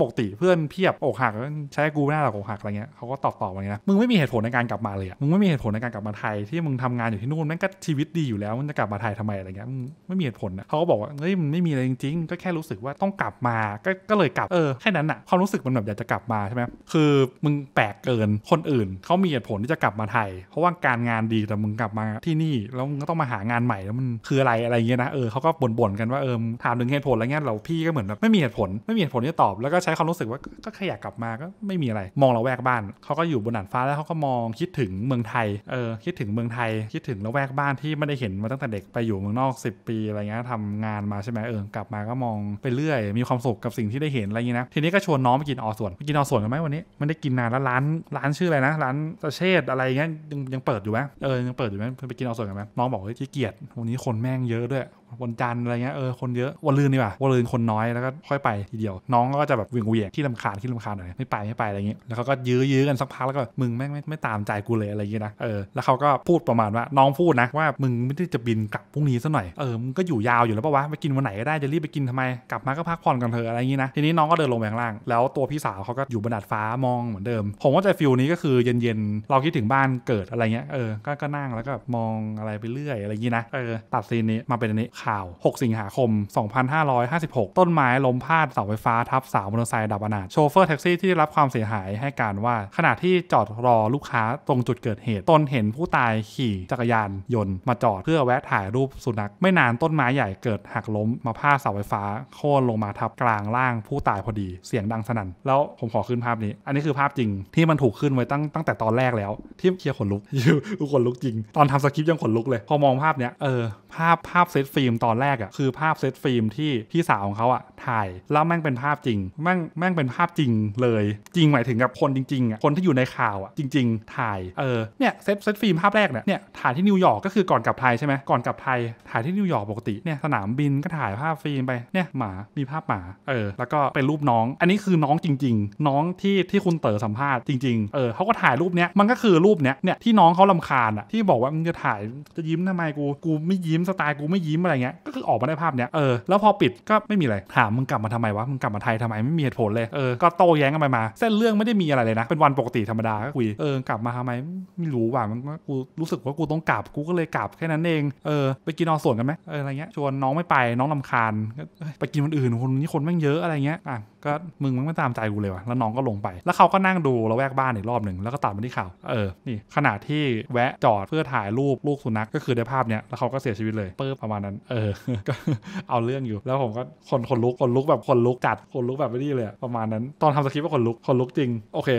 Speaker 1: ปกติเพื่อนเพียบอกหักใช้กูหน้าหลอกอกหักอะไรเงี้ยเขาก็ตอบตอบอะไรนะมึงไม่มีเหตุผลในการกลับมาเลยมึงไม่มีเหตุผลในการกลับมาไทยที่มึงทำงานอยู่ที่นู่นแั่งก็ชีวิตดีอยู่แล้วมึงจะกลับมาไทยทำไมอะไรเงี้ยไม่มีเหตุผลนะเขาก็บอกว่าเฮ้ยมันไม่มีอะไรจริงๆก็แค่รู้สึกว่าต้องกลับมา ก็ก็เลยกลับเออแค่นั้นอะความรู้สึกมันแบบอยากจะกลับมาใช่ไหมคือมึงแปลกเกิน คนอื่นเขามีเหตุผลที่จะกลับมาไทย เพราะว่าการงานดีแต่มึงกลับมา ที่นี่แล้วมึงก็ต้องมาหางานใหม่แล้วมันคืออะไรอะไรเงี้ยนะเออเขาก็บ่นๆกันว่าเออถามถึงเหตุผลอะไรเงี้ยเราพี่ก็เหมือนแบบไม่มีเหตุผลไม่มีเหตุผลที่ตอบแล้วก็ใช้ความรู้สึกว่าก็แค่อยากกลับมาก็ไม่มีอะไร มองเราแวกบ้านเขาก็อยู่บนหนันฟ้าแล้วเขาก็มองคิดถึงเมืองไทยเออคิดถึงเมืองไทยคิดถึงลวแวกบ้านที่ไม่ได้เห็นมาตั้งแต่เด็กไปอยู่เมืองนอก 10 ปีอะไรเงี้ยทำงานมาใช่ไหมเออกลับมาก็มองไปเรื่อย มีความสุขกับสิ่งที่ได้เห็นอะไรอย่างนี้นะ ทีนี้ก็ชวนน้องไปกินออส่วนไปกินออส่วนกันไหมวันนี้ มันได้กินนานแล้วร้าน ร้านชื่ออะไรนะร้านตะเชษอะไรเงี้ยยังยังเปิดอยู่ไหมเออยังเปิดอยู่ไหมไปกินออส่วน กันไหมน้องบอกว่าขี้เกียจวันนี้คนแม่งเยอะด้วยวันจันทร์อะไรเงี้ยเออคนเยอะวันลื่นี่ว่ะวันลื่นคนน้อยแล้วก็ค่อยไปทีเดียว น้องก็จะแบบวิ่งเวียงที่ลำคาญที่ลำคาญหน่อยไม่ไปไม่ไปอะไรเงี้ยแล้วเขาก็ยื้อยื้อกันสักพักแล้วก็มึงแม่งไม่ไม่ตามใจกูเลยอะไรเงี้ยนะเออแล้วเขาก็พูดประมาณว่าน้องพูดนะว่ามึงไม่ได้จะบินกลับพรุ่งนี้ซะหน่อยเออมึงก็อยู่ยาวอยู่แล้วปะวะไปกินวันไหนก็ได้จะรีบไปกินทำไม กลับมา ก็พักผ่อนกันเถอะอะไรเงี้ยนะทีนี้น้องก็เดินลงไปข้างล่าง แล้วตัวพี่สาวเขาก็อยู่บนดาดฟ้ามองเหมือนเดิม ผมว่าใจฟิลนี้ก็คือเย็นๆเราคิดถึงบ้านเกิดอะไรเงี้ยเออก็ก็นั่งแล้วก็มองอะไรไปเรื่อยอะไรเงี้ยนะเออตัดซีนนี้มาเป็นอันนี้ข่าว6สิงหาคม 2556 ต้นไม้ล้มพาดเสาไฟฟ้าทับสาวมอเตอร์ไซค์ดับอนาถโชเฟอร์แท็กซี่ที่ได้รับความเสียหายให้การว่า ขณะที่จอดรอลูกค้าตรงจุดเกิดเหตุตนเห็นผู้ตายขี่จักรยานยนต์มาจอดเพื่อแวะถ่ายรูปสุนัข ไม่นานต้นไม้ใหญ่เกิดหักล้มมาพาดเสาไฟฟ้าโค่นลงมาทับกลางล่างผู้ตายพอดีเสียงดังสนั่นแล้วผมขอขึ้นภาพนี้ อันนี้คือภาพจริงที่มันถูกขึ้นไว้ตั้งตั้งแต่ตอนแรกแล้วที่เคลียร์ขนลุกยูขนลุกจริง ตอนทำสคริปต์ยังขนลุกเลยพอมองภาพเนี้ยเออภาพภาพเซตฟิล์มตอนแรกอะ่ะคือภาพเซตฟิล์มที่พี่สาวของเขาอะ่ะถ่าย แล้วแม่งเป็นภาพจริง แม่งแม่งเป็นภาพจริงเลยจริงหมายถึงกับคนจริงๆอะ่ะคนที่อยู่ในข่าวอะ่ะจริง ๆ ถ่าย เออเนี่ยเซตเซตฟิล์มภาพแรกเนี่ยเนี่ยถ่ายที่นิวยอร์กก็คือก่อนกลับไทยใช่ไหมก่อนกลับไทย ถ่ายที่นิวยอร์กปกติเนี่ยสนามบินก็ถ่ายภาพฟิล์มไปเนี่ยหมามีภาพหมาเออแล้วก็เป็นรูปน้องอันนี้คือน้องจริง ๆ น้องที่ที่คุณเต๋อสัมภาษณ์จริงๆเออเขาก็ถ่ายรูปเนี้ยมันก็คือรูปเนี้ยเนี่ยที่น้องเขาลำคาญอะที่บอกว่ามึงจะถ่ายจะยิ้มทำไมกูกูไม่ยิ้มสไตล์กูไม่ยิ้มอะไรไรเงี้ยก็คือออกมาได้ภาพเนี้ย เออ แล้วพอปิดก็ไม่มีอะไร ถามมึงกลับมาทำไมวะ มึงกลับมาไทยทำไม ไม่มีเหตุผลเลย เออ ก็โต้แย้งกันไปมา เส้นเรื่องไม่ได้มีอะไรเลยนะ เป็นวันปกติธรรมดาก็คุยเออ กลับมาทำไมไม่รู้ว่ะมันกูรู้สึกว่ากูต้องกลับ กูก็เลยกลับแค่นั้นเอง เออ ไปกินนอนส่วนกันไหมเออ อะไรเงี้ย ชวนน้องไม่ไป น้องลาคาญไปกินคนอื่น คนนี้คนแม่งเยอะอะไรเงี้ย อ่ะ ก็มึงมันไม่ตามใจกูเลยวะแล้วน้องก็ลงไป แล้วเขาก็นั่งดูเราแวกบ้านอีกรอบหนึ่งแล้วก็ตัดมาที่ข่าวเออ นี่ขนาดที่แวะจอดเพื่อถ่ายรูปลูกสุนัขกก็คือได้ภาพเนี้ยแล้วเขาก็เสียชีวิตเลยเปิบประมาณนั้นเออก็เอาเรื่องอยู่ แล้วผมก็คนคนลุกคนลุกแบบคนลุกจัดคนลุกแบบไม่ดีเลย ประมาณนั้น ตอนทำสคริปต์ก็คนลุกคนลุกจริง โอเค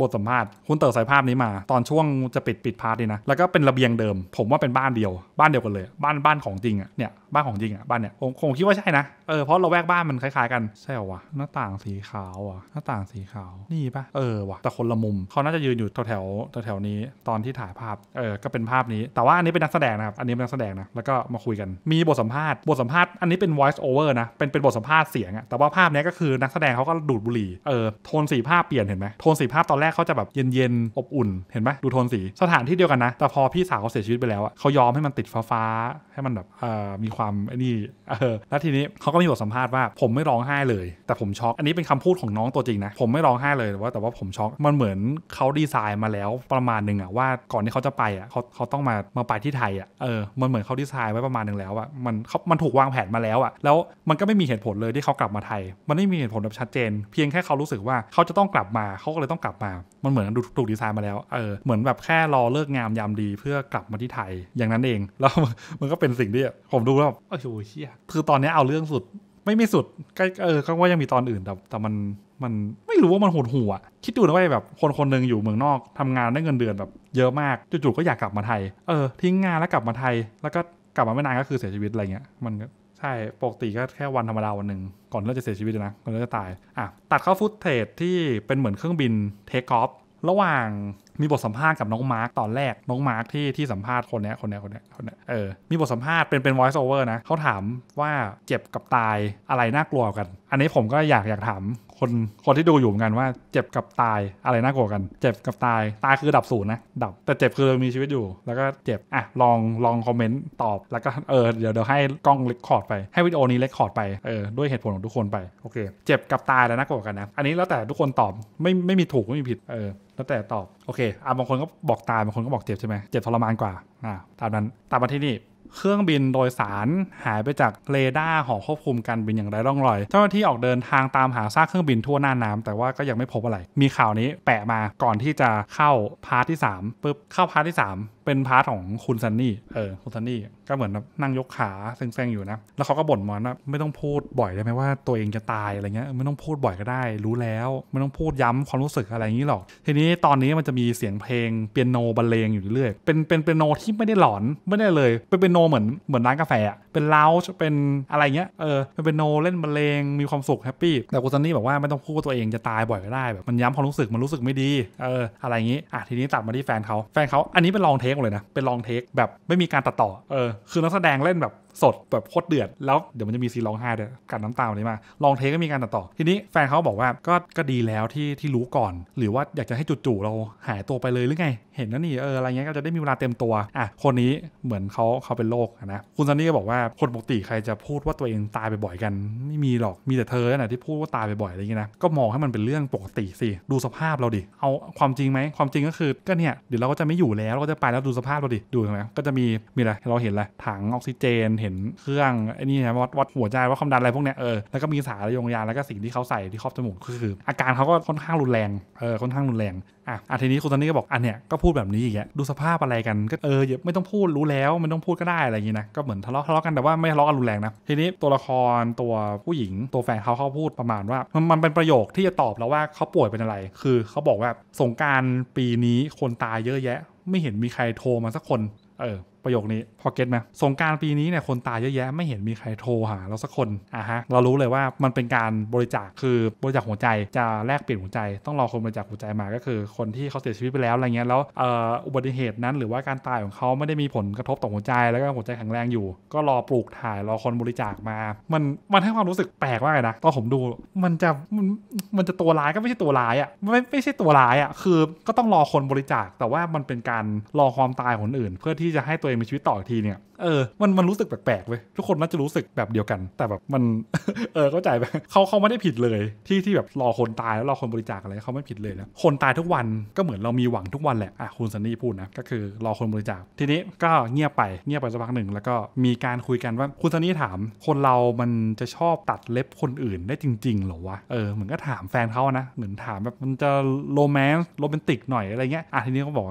Speaker 1: บทสัมภาษณ์คุณเต๋อใส่ภาพนี้มา ตอนช่วงจะปิดปิดพาร์ทนี่นะ แล้วก็เป็นระเบียงเดิม ผมว่าเป็นบ้านเดียว บ้านเดียวกันเลย บ้านบ้านของจริงอ่ะ เนี่ย บ้านของจริงอ่ะ บ้านเนี่ยผมคงคิดว่าใช่นะ เออ เพราะเราแวกบ้านมันคล้ายๆกัน ใช่เหรอวะ หน้าต่างสีขาวอ่ะ หน้าต่างสีขาว นี่ปะเออวะแต่คนละมุม เขาน่าจะยืนอยู่แถววแถวนี้ ตอนที่ถ่ายภาพเออก็เป็นภาพนี้ แต่ว่าอันนี้เป็นนักแสดงนะครับอันนี้เป็นนักแสดงนะแล้วก็มาคุยกันมีบทสัมภาษณ์บทสัมภาษณ์อันนี้เป็น voice over นะ เป็นเป็นบทสัมภาษณ์เสียงอะแต่ว่าภาพนี้ก็คือนักแสดงเขาก็ดูดบุหรี่เออโทนสีภาพเปลี่ยนเห็นไหมโทนสีภาพตอนแรกเขาจะแบบเย็น ๆ อบอุ่นเห็นไหมดูโทนสี สถานที่เดียวกันนะ แต่พอพี่สาวเขาเสียชีวิตไปแล้วอะเขายอมให้มันติดฟ้า ๆ ให้มันแบบเอ่อมีความไอ้นี่เออแล้วทีนี้เขาก็มีบทสัมภาษณ์ว่า ผมไม่ร้องไห้เลย แต่ผมช็อกอันนี้เป็นคำพูดของน้องตัวจริงนะผมไม่ร้องไห้เลยแต่ว่าแต่ว่าผมช็อกมันเหมือนเขาดีไซน์มาแล้วประมาณหนึ่งอะว่าก่อนที่เขาจะไปอะเขาเขาต้องมามาไปที่ไทยอะเออมันเหมือนเขาดีไซน์ไว้ประมาณหนึ่งแล้วอะมันมันถูกวางแผนมาแล้วอะแล้วมันก็ไม่มีเหตุผลเลยที่เขากลับมาไทย มันไม่มีเหตุผลแบบชัดเจน เพียงแค่เขารู้สึกว่าเขาจะต้องกลับมาเขาก็เลยต้องกลับมามันเหมือนดูถูกดีไซน์มาแล้วเออ เหมือนแบบแค่รอเลิกงามยามดีเพื่อกลับมาที่ไทย อย่างนั้นเองแล้วมันก็เป็นสิ่งที่ผมดูแล้วโอ้โหเชี่ยคือตอนนี้เอาเรื่องสุดไม่ไม่สุดก็เออเขาว่ายังมีตอนอื่นแต่แต่มันมันไม่รู้ว่ามันหดหัวคิดดูนะว่าแบบคนคนหนึ่งอยู่เมืองนอกทำงานได้เงินเดือนแบบเยอะมากจู่ๆก็อยากกลับมาไทย เออทิ้งงานแล้วกลับมาไทยแล้วก็กลับมาไม่นานก็คือเสียชีวิตอะไรเงี้ย มันใช่ปกติก็แค่วันธรรมดาวันหนึ่ง ก่อนเรา่จะเสียชีวิตนะ ก่อนเรา่จะตายอ่ะตัดเข้าฟุตเทจที่เป็นเหมือนเครื่องบินเทคออฟระหว่างมีบทสัมภาษณ์กับน้องมาร์กตอนแรกน้องมาร์กที่ที่สัมภาษณ์คนเนี้ยคนเนี้ยคนเนี้ยคนเนี้ยเออมีบทสัมภาษณ์เป็นเป็น voice over นะเขาถามว่าเจ็บกับตายอะไรน่ากลัวกัน อันนี้ผมก็อยากอยากถามคนคนที่ดูอยู่เหมือนกันว่าเจ็บกับตายอะไรน่ากลัวกัน เจ็บกับตายตายคือดับศูนย์นะ ดับแต่เจ็บคือมีชีวิตอยู่ แล้วก็เจ็บอ่ะลองลองคอมเมนต์ตอบแล้วก็เออเดี๋ยวเดี๋ยวให้กล้องเลคคอร์ดไปให้วิดีโอนี้เลคคอร์ดไปเออด้วยเหตุผลของทุกคนไปโอเค เจ็บกับตายแล้วน่ากลัวกันนะอันนี้แล้วแต่ทุกคนตอบไม่ไม่มีถูกไม่มีผิดเออแล้วแต่ตอบโอเคอ่ะบางคนก็บอกตายบางคนก็บอกเจ็บใช่ไหมเจ็บทรมานกว่าอ่าตามนั้นตามมาที่นี่เครื่องบินโดยสารหายไปจากเรดาร์หอควบคุมการบินอย่างไร้ร่องรอยเจ้าหน้าที่ออกเดินทางตามหาซากเครื่องบินทั่วหน้าน้ำ แต่ว่าก็ยังไม่พบอะไร มีข่าวนี้แปะมาก่อนที่จะเข้าพาร์ทที่3ปุ๊บเข้าพาร์ทที่3เป็นพาร์ทของคุณซันนี่ เออ คุณซันนี่ก็เหมือนนั่งยกขาแซงๆอยู่นะ แล้วเขาก็บ่นมอนว่าไม่ต้องพูดบ่อยได้ไหมว่าตัวเองจะตายอะไรเงี้ย ไม่ต้องพูดบ่อยก็ได้ รู้แล้ว ไม่ต้องพูดย้ำความรู้สึกอะไรอย่างนี้หรอก ทีนี้ตอนนี้มันจะมีเสียงเพลงเปียโนบรรเลงอยู่เรื่อย เป็นเป็นเปียโนที่ไม่ได้หลอนไม่ได้เลย เป็นเปียโนเหมือนเหมือนร้านกาแฟ เป็นเลาจเป็นอะไรเงี้ย เออ เป็นเปียโนเล่นบรรเลงมีความสุขแฮปปี้ แต่คุณซันนี่บอกว่าไม่ต้องพูดว่าตัวเองจะตายบ่อยก็ได้แบบมันย้ำความรู้สึกมันรู้สึกไม่ดีเอออะไรงี้อ่ะทีนี้ตัดมาที่แฟนเขาแฟนเขาอันนี้เป็นลองเทหเลยนะเป็นลองเทคแบบ ไม่มีการตัดต่อเออคือนักแสดงเล่นแบบสดแบบโคตรเดือดแล้วเดี๋ยวมันจะมีซีร้องไห้เดี๋ยวกัดน้ำตาอะไรมาลองเทก็มีการตัดต่อ ทีนี้แฟนเขาบอกว่าก็ก็ดีแล้วที่ที่รู้ก่อน หรือว่าอยากจะให้จู่ๆเราหายตัวไปเลยหรือไง เห็นนั่นนี่เอออะไรเงี้ยก็จะได้มีเวลาเต็มตัวอ่ะคนนี้เหมือนเขาเขาเป็นโรคนะ คุณซันนี่ก็บอกว่าคนปกติใครจะพูดว่าตัวเองตายไปบ่อยกัน ไม่มีหรอกมีแต่เธอน่ะที่พูดว่าตายไปบ่อยอะไรเงี้ยนะก็มองให้มันเป็นเรื่องปกติสิดูสภาพเราดิเอาความจริงไหมความจริงก็คือก็เนี่ยเดี๋ยวเราก็จะไม่อยู่แล้วเราก็จะไปแล้วดูสภาพเราดิดูใช่ไหมก็จะมีมีอะไรเราเห็นและถังออกซิเจนเเห็นเครื่องไอ้นี่นะวัดวัดหัวใจวัดความดันอะไรพวกเนี้ยเออแล้วก็มีสารยงยาแล้วก็สิ่งที่เขาใส่ที่ครอบจมูกก็คืออาการเขาก็ค่อนข้างรุนแรงเออค่อนข้างรุนแรงอ่ะอ่ะทีนี้คุณตอนนี้ก็บอกอันเนี้ยก็พูดแบบนี้อีกแยดูสภาพอะไรกันก็เออไม่ต้องพูดรู้แล้วไม่ต้องพูดก็ได้อะไรอย่างงี้นะก็เหมือนทะเลาะทะเลาะกันแต่ว่าไม่ทะเลาะกันรุนแรงนะทีนี้ตัวละครตัวผู้หญิงตัวแฟนเขาเขาพูดประมาณว่ามันมันเป็นประโยคที่จะตอบแล้วว่าเขาป่วยเป็นอะไร คือเขาบอกว่าสงการปีนี้คนตายเยอะแยะ ไม่เห็นมีใครโทรมาสักคนเออประโยคนี้พอเก็ตไหมสงการปีนี้เนี่ยคนตายเยอะแยะไม่เห็นมีใครโทรหาเราสักคนอ่ะฮะเรารู้เลยว่ามันเป็นการบริจาคคือบริจาคหัวใจจะแลกเปลี่ยนหัวใจ ต้องรอคนบริจาคหัวใจมาก็คือคนที่เขาเสียชีวิตไปแล้วอะไรเงี้ยแล้วอุบัติเหตุนั้น หรือว่าการตายของเขาไม่ได้มีผลกระทบต่อหัวใจแล้วก็หัวใจแข็งแรงอยู่ ก็รอปลูกถ่ายรอคนบริจาคมา มันมันให้ความรู้สึกแปลกมากเลยนะตอนผมดูมันจะมันมันจะตัวร้ายก็ไม่ใช่ตัวร้ายอ่ะไม่ไม่ใช่ตัวร้ายอ่ะคือ ก็ต้องรอคนบริจาค แต่ว่ามันเป็นการรอความตายคนอื่น เพื่อที่จะให้ตัวองมีชีวิตต่ออีกทีเนี่ย เออมันมันรู้สึกแปลกๆเว้ยทุกคนน่าจะรู้สึกแบบเดียวกัน แต่แบบมันเออเข้าใจไหมเขาเขาไม่ได้ผิดเลย ที่ที่แบบรอคนตายแล้วรอคนบริจาคอะไรเขาไม่ผิดเลยนะคนตายทุกวันก็เหมือนเรามีหวังทุกวันแหละอ่ะคุณซันนี่พูดนะก็คือรอคนบริจาค ทีนี้ก็เงียบไปเงียบไปสักพักหนึ่งแล้วก็มีการคุยกันว่าคุณซันนี่ถาม คนเรามันจะชอบตัดเล็บคนอื่น ได้จริงๆหรอวะเออเหมือนก็ถามแฟนเขานะเหมือนถามแบบมันจะโรแมนต์โรแมนติกหน่อยอะไรเงี้ยอ่ะทีนี้เขาบอก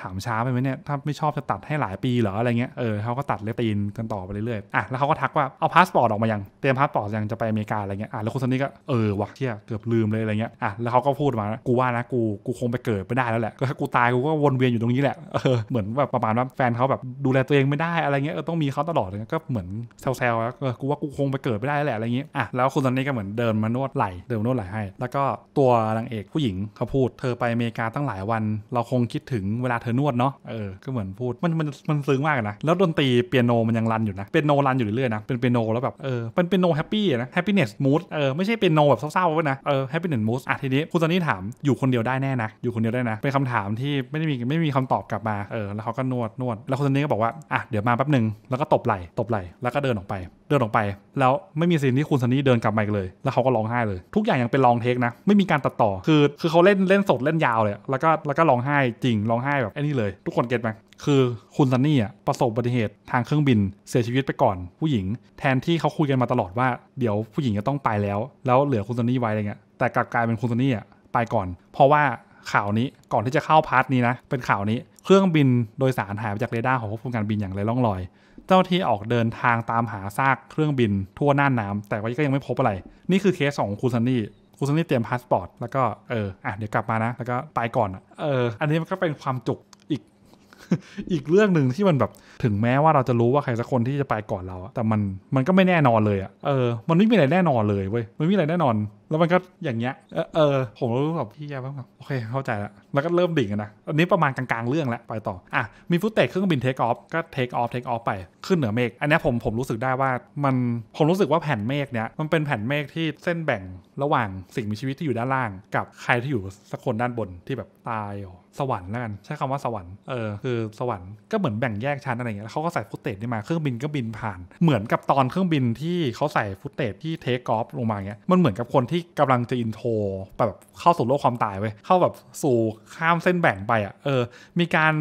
Speaker 1: ถามช้าไปไหมเนี่ยถ้าไม่ชอบจะตัดให้หลายปีเหรออะไรเงี้ย เออเขาก็ตัดเล็บตีนกันต่อไปเรื่อยๆอ่ะแล้วเขาก็ทักว่า เอาพาสปอร์ตออกมายังเตรียมพาสปอร์ตยังจะไปอเมริกาอะไรเงี้ยอ่ะแล้วคุณนนี้ก็ เออวะเที่ยเกือบลืมเลยอะไรเงี้ยอ่ะแล้วเขาก็พูดมา กูว่านะ กู กูคงไปเกิดไม่ได้แล้วแหละก็กูตายกูก็วนเวียนอยู่ตรงนี้แหละ เออ เหมือนแบบประมาณว่าแฟนเขาแบบดูแลตัวเองไม่ได้อะไรเงี้ยเออต้องมีเขาตลอดเลยก็เหมือนแซวๆแล้วกูว่า กูคงไปเกิดไม่ได้แหละอะไรเงี้ยอ่ะแล้วคุณซนนี้ก็เหมือนเดินมานวดไหล่เดินนวดไหล่ให้แล้วก็ตัวนางเอกผู้หญิงเขาพูดเธอไปอเมริกาตั้งหลายวัน เราคงคิดถึงเวลาเธอนวดเนาะเออก็เหมือนพูดมันมันมันซึิงมากนะแล้วดนตรีเปียโนมันยังรันอยู่นะเปียโนรันอยู่เรื่อยๆนะเป็นเปียโนแล้วแบบเออเป็นเปียโนแฮปปี้นะแฮปปี้เนสมูดเออไม่ใช่เปียโนแบบเศร้าๆไว้นะเออแฮปปี้เนสมูดอ่ะทีนี้คุณซันนี่ถามอยู่คนเดียวได้แน่นะอยู่คนเดียวได้นะเป็นคำถามที่ไม่ได้มีไม่มีคำตอบกลับมาเออแล้วเขาก็นวดนวดแล้วคุณซันนี่ก็บอกว่าอ่ะเดี๋ยวมาแป๊บหนึ่งแล้วก็ตบไหล่ตบไหล่แล้วก็เดินออกไป เดินออกไป แล้วไม่มีซีนที่คุณซันนี่เดินกลับมาอีกเลย แล้วเขาก็ร้องไห้เลย ทุกอย่างยังเป็นลองเทคนะไม่มีการตัดต่อคือคือเขาเล่นเล่นสดเล่นยาวเลยแล้วก็แล้วก็ร้องไห้จริงร้องไห้แบบไอ้นี่เลยทุกคนเก็ตไหมคือคุณซันนี่อ่ะประสบอุบัติเหตุทางเครื่องบิน เสียชีวิตไปก่อนผู้หญิง แทนที่เขาคุยกันมาตลอดว่าเดี๋ยวผู้หญิงจะต้องไปแล้ว แล้วเหลือคุณซันนี่ไว้อะไรเงี้ยแต่กลับกลายเป็นคุณซันนี่อ่ะไปก่อน เพราะว่าข่าวนี้ก่อนที่จะเข้าพาร์ทนี้นะเป็นข่าวนี้เครื่องบินโดยสารหายไปจากเรดาร์ของควบคุมการบินอย่างไรล่อง ลอยเจ้าที่ออกเดินทางตามหาซากเครื่องบินทั่วน่านน้าแต่ว่าก็ยังไม่พบอะไร นี่คือเคสของคุณซันนี่คุณซันนี่เตรียมพาสปอร์ตแล้วก็เอออ่ะเดี๋ยวกลับมานะแล้วก็ไปก่อนเอออันนี้มันก็เป็นความจุกอีกเรื่องหนึ่งที่มันแบบ ถึงแม้ว่าเราจะรู้ว่าใครสักคนที่จะไปก่อนเรา แต่มันมันก็ไม่แน่นอนเลยอะ่ะเออมันไม่มีอะไรแน่นอนเลยเว้ยมันไม่มีอะไรแน่นอนแล้วมันก็อย่างเงี้ยเออเออผมรู้แบบพี่แก้าแบบโอเค เข้าใจแล้วแล้วก็เริ่มดิ่งนะ อันนี้ประมาณกลางๆ เรื่องแล้ว ไปต่ออ่ะมีฟุตเตจเครื่องบินเทคออฟก็เทคออฟเทคออฟไป ขึ้นเหนือเมฆอันนี้ผมผมรู้สึกได้ว่า มันผมรู้สึกว่าแผ่นเมฆเนี้ยมันเป็นแผ่นเมฆที่เส้นแบ่งระหว่างสิ่งมีชีวิตที่อยู่ด้านล่าง กับใครที่อยู่สักคนด้านบนที่แบบตายสวรรค์แล้วกันใช้คำว่าสวรรค์เออคือสวรรค์ก็เหมือนแบ่งแยกชั้นอะไรเงี้ยแล้วเขาก็ใส่ฟุตเตจนี่มาเครื่องบินก็บินผ่าน เหมือนกับตอนเครื่องบินที่เขาใส่ฟุตเตจที่เทคออฟลงมาเงี้ยมันเหมือนกับคนทที่กำลังจะอินโทรแบบเข้าสู่โลกความตายเว้ยเข้าแบบสู่ข้ามเส้นแบ่งไปอ่ะ เออ มีการ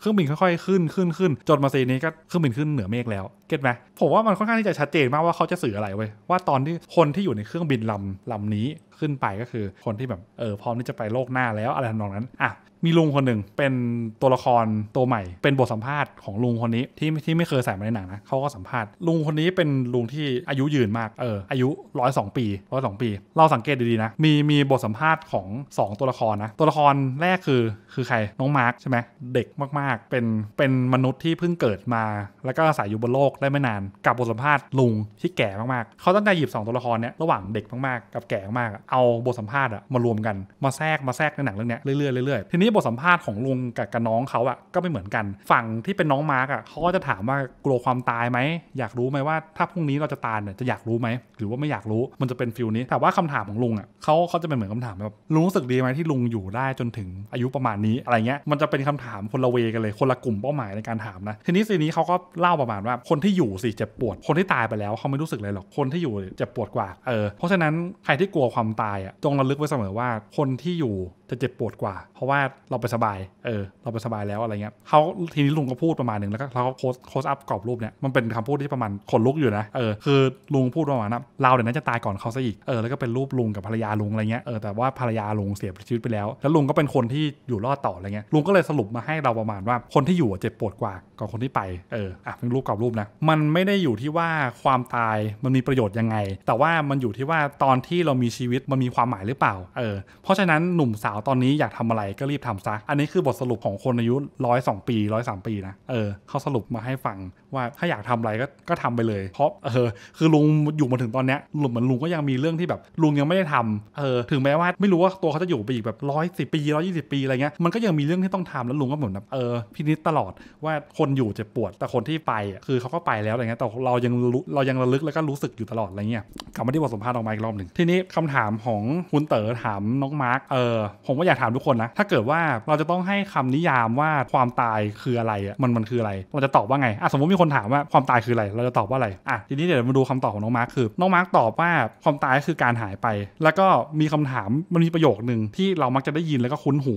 Speaker 1: เครื่องบินค่อยๆขึ้นขึ้นขึ้นจนมาซีนี้ก็เครื่องบินขึ้นเหนือเมฆแล้วเก็ตไหมผมว่ามันค่อนข้างที่จะชัดเจนมากว่าเขาจะสื่ออะไรเว้ย ว่าตอนที่คนที่อยู่ในเครื่องบินลำลำนี้ขึ้นไปก็คือคนที่แบบเออพร้อมที่จะไปโลกหน้าแล้วอะไรทำนองนั้นอ่ะมีลุงคนหนึ่งเป็นตัวละครตัวใหม่ เป็นบทสัมภาษณ์ของลุงคนนี้ที่ที่ไม่เคยใส่มาในหนังนะเขาก็สัมภาษณ์ลุงคนนี้เป็นลุงที่อายุยืนมากเอออายุร้อยสองปีร้อยสองปี เราสังเกตดีๆนะมีมีบทสัมภาษณ์ของ 2 ตัวละครนะตัวละครแรกคือคือใครน้องมาร์กใช่ไหมเด็กมากๆ เป็นเป็นมนุษย์ที่เพิ่งเกิดมา แล้วก็อาศัยอยู่บนโลกได้ไม่นาน กับบทสัมภาษณ์ลุงที่แก่มากๆเขาตั้งใจหยิบ2 ตัวละครเนี้ยระหว่างเด็กมากๆกับแก่มากๆเอาบทสัมภาษณ์อะมารวมกันมาแทรกมาแทรกในหนังเรื่องเนี้ยเรื่อยๆเรื่อยๆทีนี้บทสัมภาษณ์ของลุงกับกับน้องเขาอะก็ไม่เหมือนกัน ฝั่งที่เป็นน้องมาร์กอะเขาก็จะถามว่ากลัวความตายไหมอยากรู้ไหมว่า ถ้าพรุ่งนี้เราจะตายเนี่ยจะอยากรู้ไหมหรือว่าไม่อยากรู้มันจะเป็นฟิลนี้แต่ว่าคำถามของลุงอะเขาเขาจะเป็นเหมือนคำถามแบบรู้สึกดีไหมที่ลุงอยู่ได้จนถึงอายุประมาณนี้อะไรเงี้ยมันจะเป็นคำถามคนละเวกันเลย คนละกลุ่มเป้าหมายในการถามนะทีนี้ซีนี้เขาก็เล่าประมาณว่า คนที่อยู่สิเจ็บปวดคนที่ตายไปแล้วเขาไม่รู้สึกเลยหรอกคนที่อยู่เจ็บปวดกว่าเออเพราะฉะนั้นใครที่กลัวความตายอะจงระลึกไว้เสมอว่าคนที่อยู่จะเจ็บปวดกว่าเพราะว่าเราไปสบายเออเราไปสบายแล้วอะไรเงี้ยเขาทีนี้ลุงก็พูดประมาณหนึ่งแล้วก็เขาโค้ชโค้อัพกรอบรูปเนี่ยมันเป็นคำพูดที่ประมาณขนลุกอยู่นะเออคือลุงพูดประมาณนะเราเดี๋ยวนั้นจะตายก่อนเขาซะอีกเออแล้วก็เป็นรูปลุงกับภรรยาลุงอะไรเงี้ยเออแต่ว่าภรรยาลุงเสียชีวิตไปแล้ว แล้วลุงก็เป็นคนที่อยู่รอดต่ออะไรเงี้ยลุงก็เลยสรุปมาให้เราประมาณว่า คนที่อยู่เจ็บปวดกว่ากอนคนที่ไปเอออ่ะเป็นรูปกรอบรูปนะมันไม่ได้อยู่ที่ว่าความตายมันมีประโยชน์ยังไง แต่ว่ามันอยู่ที่ว่าตอนที่เรามีชีวิตมันมีความหมายหรือเปล่าเออเพราะฉะนั้นหนุ่มสาวตอนนี้อยากทำอะไรก็รีบทำซะ อันนี้คือบทสรุปของคนอายุร้อยสองปีร้อยสามปีนะ เออ เขาสรุปมาให้ฟังว่าถ้าอยากทำอะไรก็ก็ทำไปเลยเพราะเออ คือลุงอยู่มาถึงตอนเนี้ยลุมเหมือนลุงก็ยังมีเรื่องที่แบบลุงยังไม่ได้ทำเออ ถึงแม้ว่าไม่รู้ว่าตัวเขาจะอยู่ไปอีกแบบร้อยสิปีร้อยยี่สิบปีอะไรเงี้ย มันก็ยังมีเรื่องที่ต้องทำแล้วลุงก็เหมือนแบบเออพินิจตลอดว่าคนอยู่จะปวดแต่คนที่ไปคือเขาก็ไปแล้วอะไรเงี้ยแต่เรายังรู้เรายังระลึกแล้วก็รู้สึกอยู่ตลอดอะไรเงี้ยกลับมาที่บทสัมภาษณ์ออกมาอีกรอบหนึ่งทีนี้คำถามของคุณเต๋อถามน้องมาร์คเออผผมก็อยากถามทุกคนนะ ถ้าเกิดว่าเราจะต้องให้คำนิยามว่าความตายคืออะไรอ่ะมันมันคืออะไร เราจะตอบว่าไงอ่ะสมมติมีคนถามว่าความตายคืออะไร เราจะตอบว่าอะไรอ่ะทีนี้เดี๋ยวมาดูคำตอบของน้องมาร์คคือ น้องมาร์คตอบว่า ความตายคือการหายไป แล้วก็มีคำถามมันมีประโยคหนึ่งที่เรามักจะได้ยินแล้วก็คุ้นหู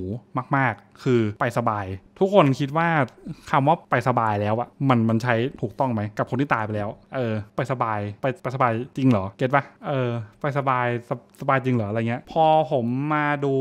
Speaker 1: มากคือไปสบาย ทุกคนคิดว่าคำว่าไปสบายแล้วอะมันมันใช้ถูกต้องไหมกับคนที่ตายไปแล้วเออไปสบายไปไปสบายจริงเหรอเก็ตปะเออไปสบายสสบายจริงเหรออะไรเงี้ย พอผมมาดู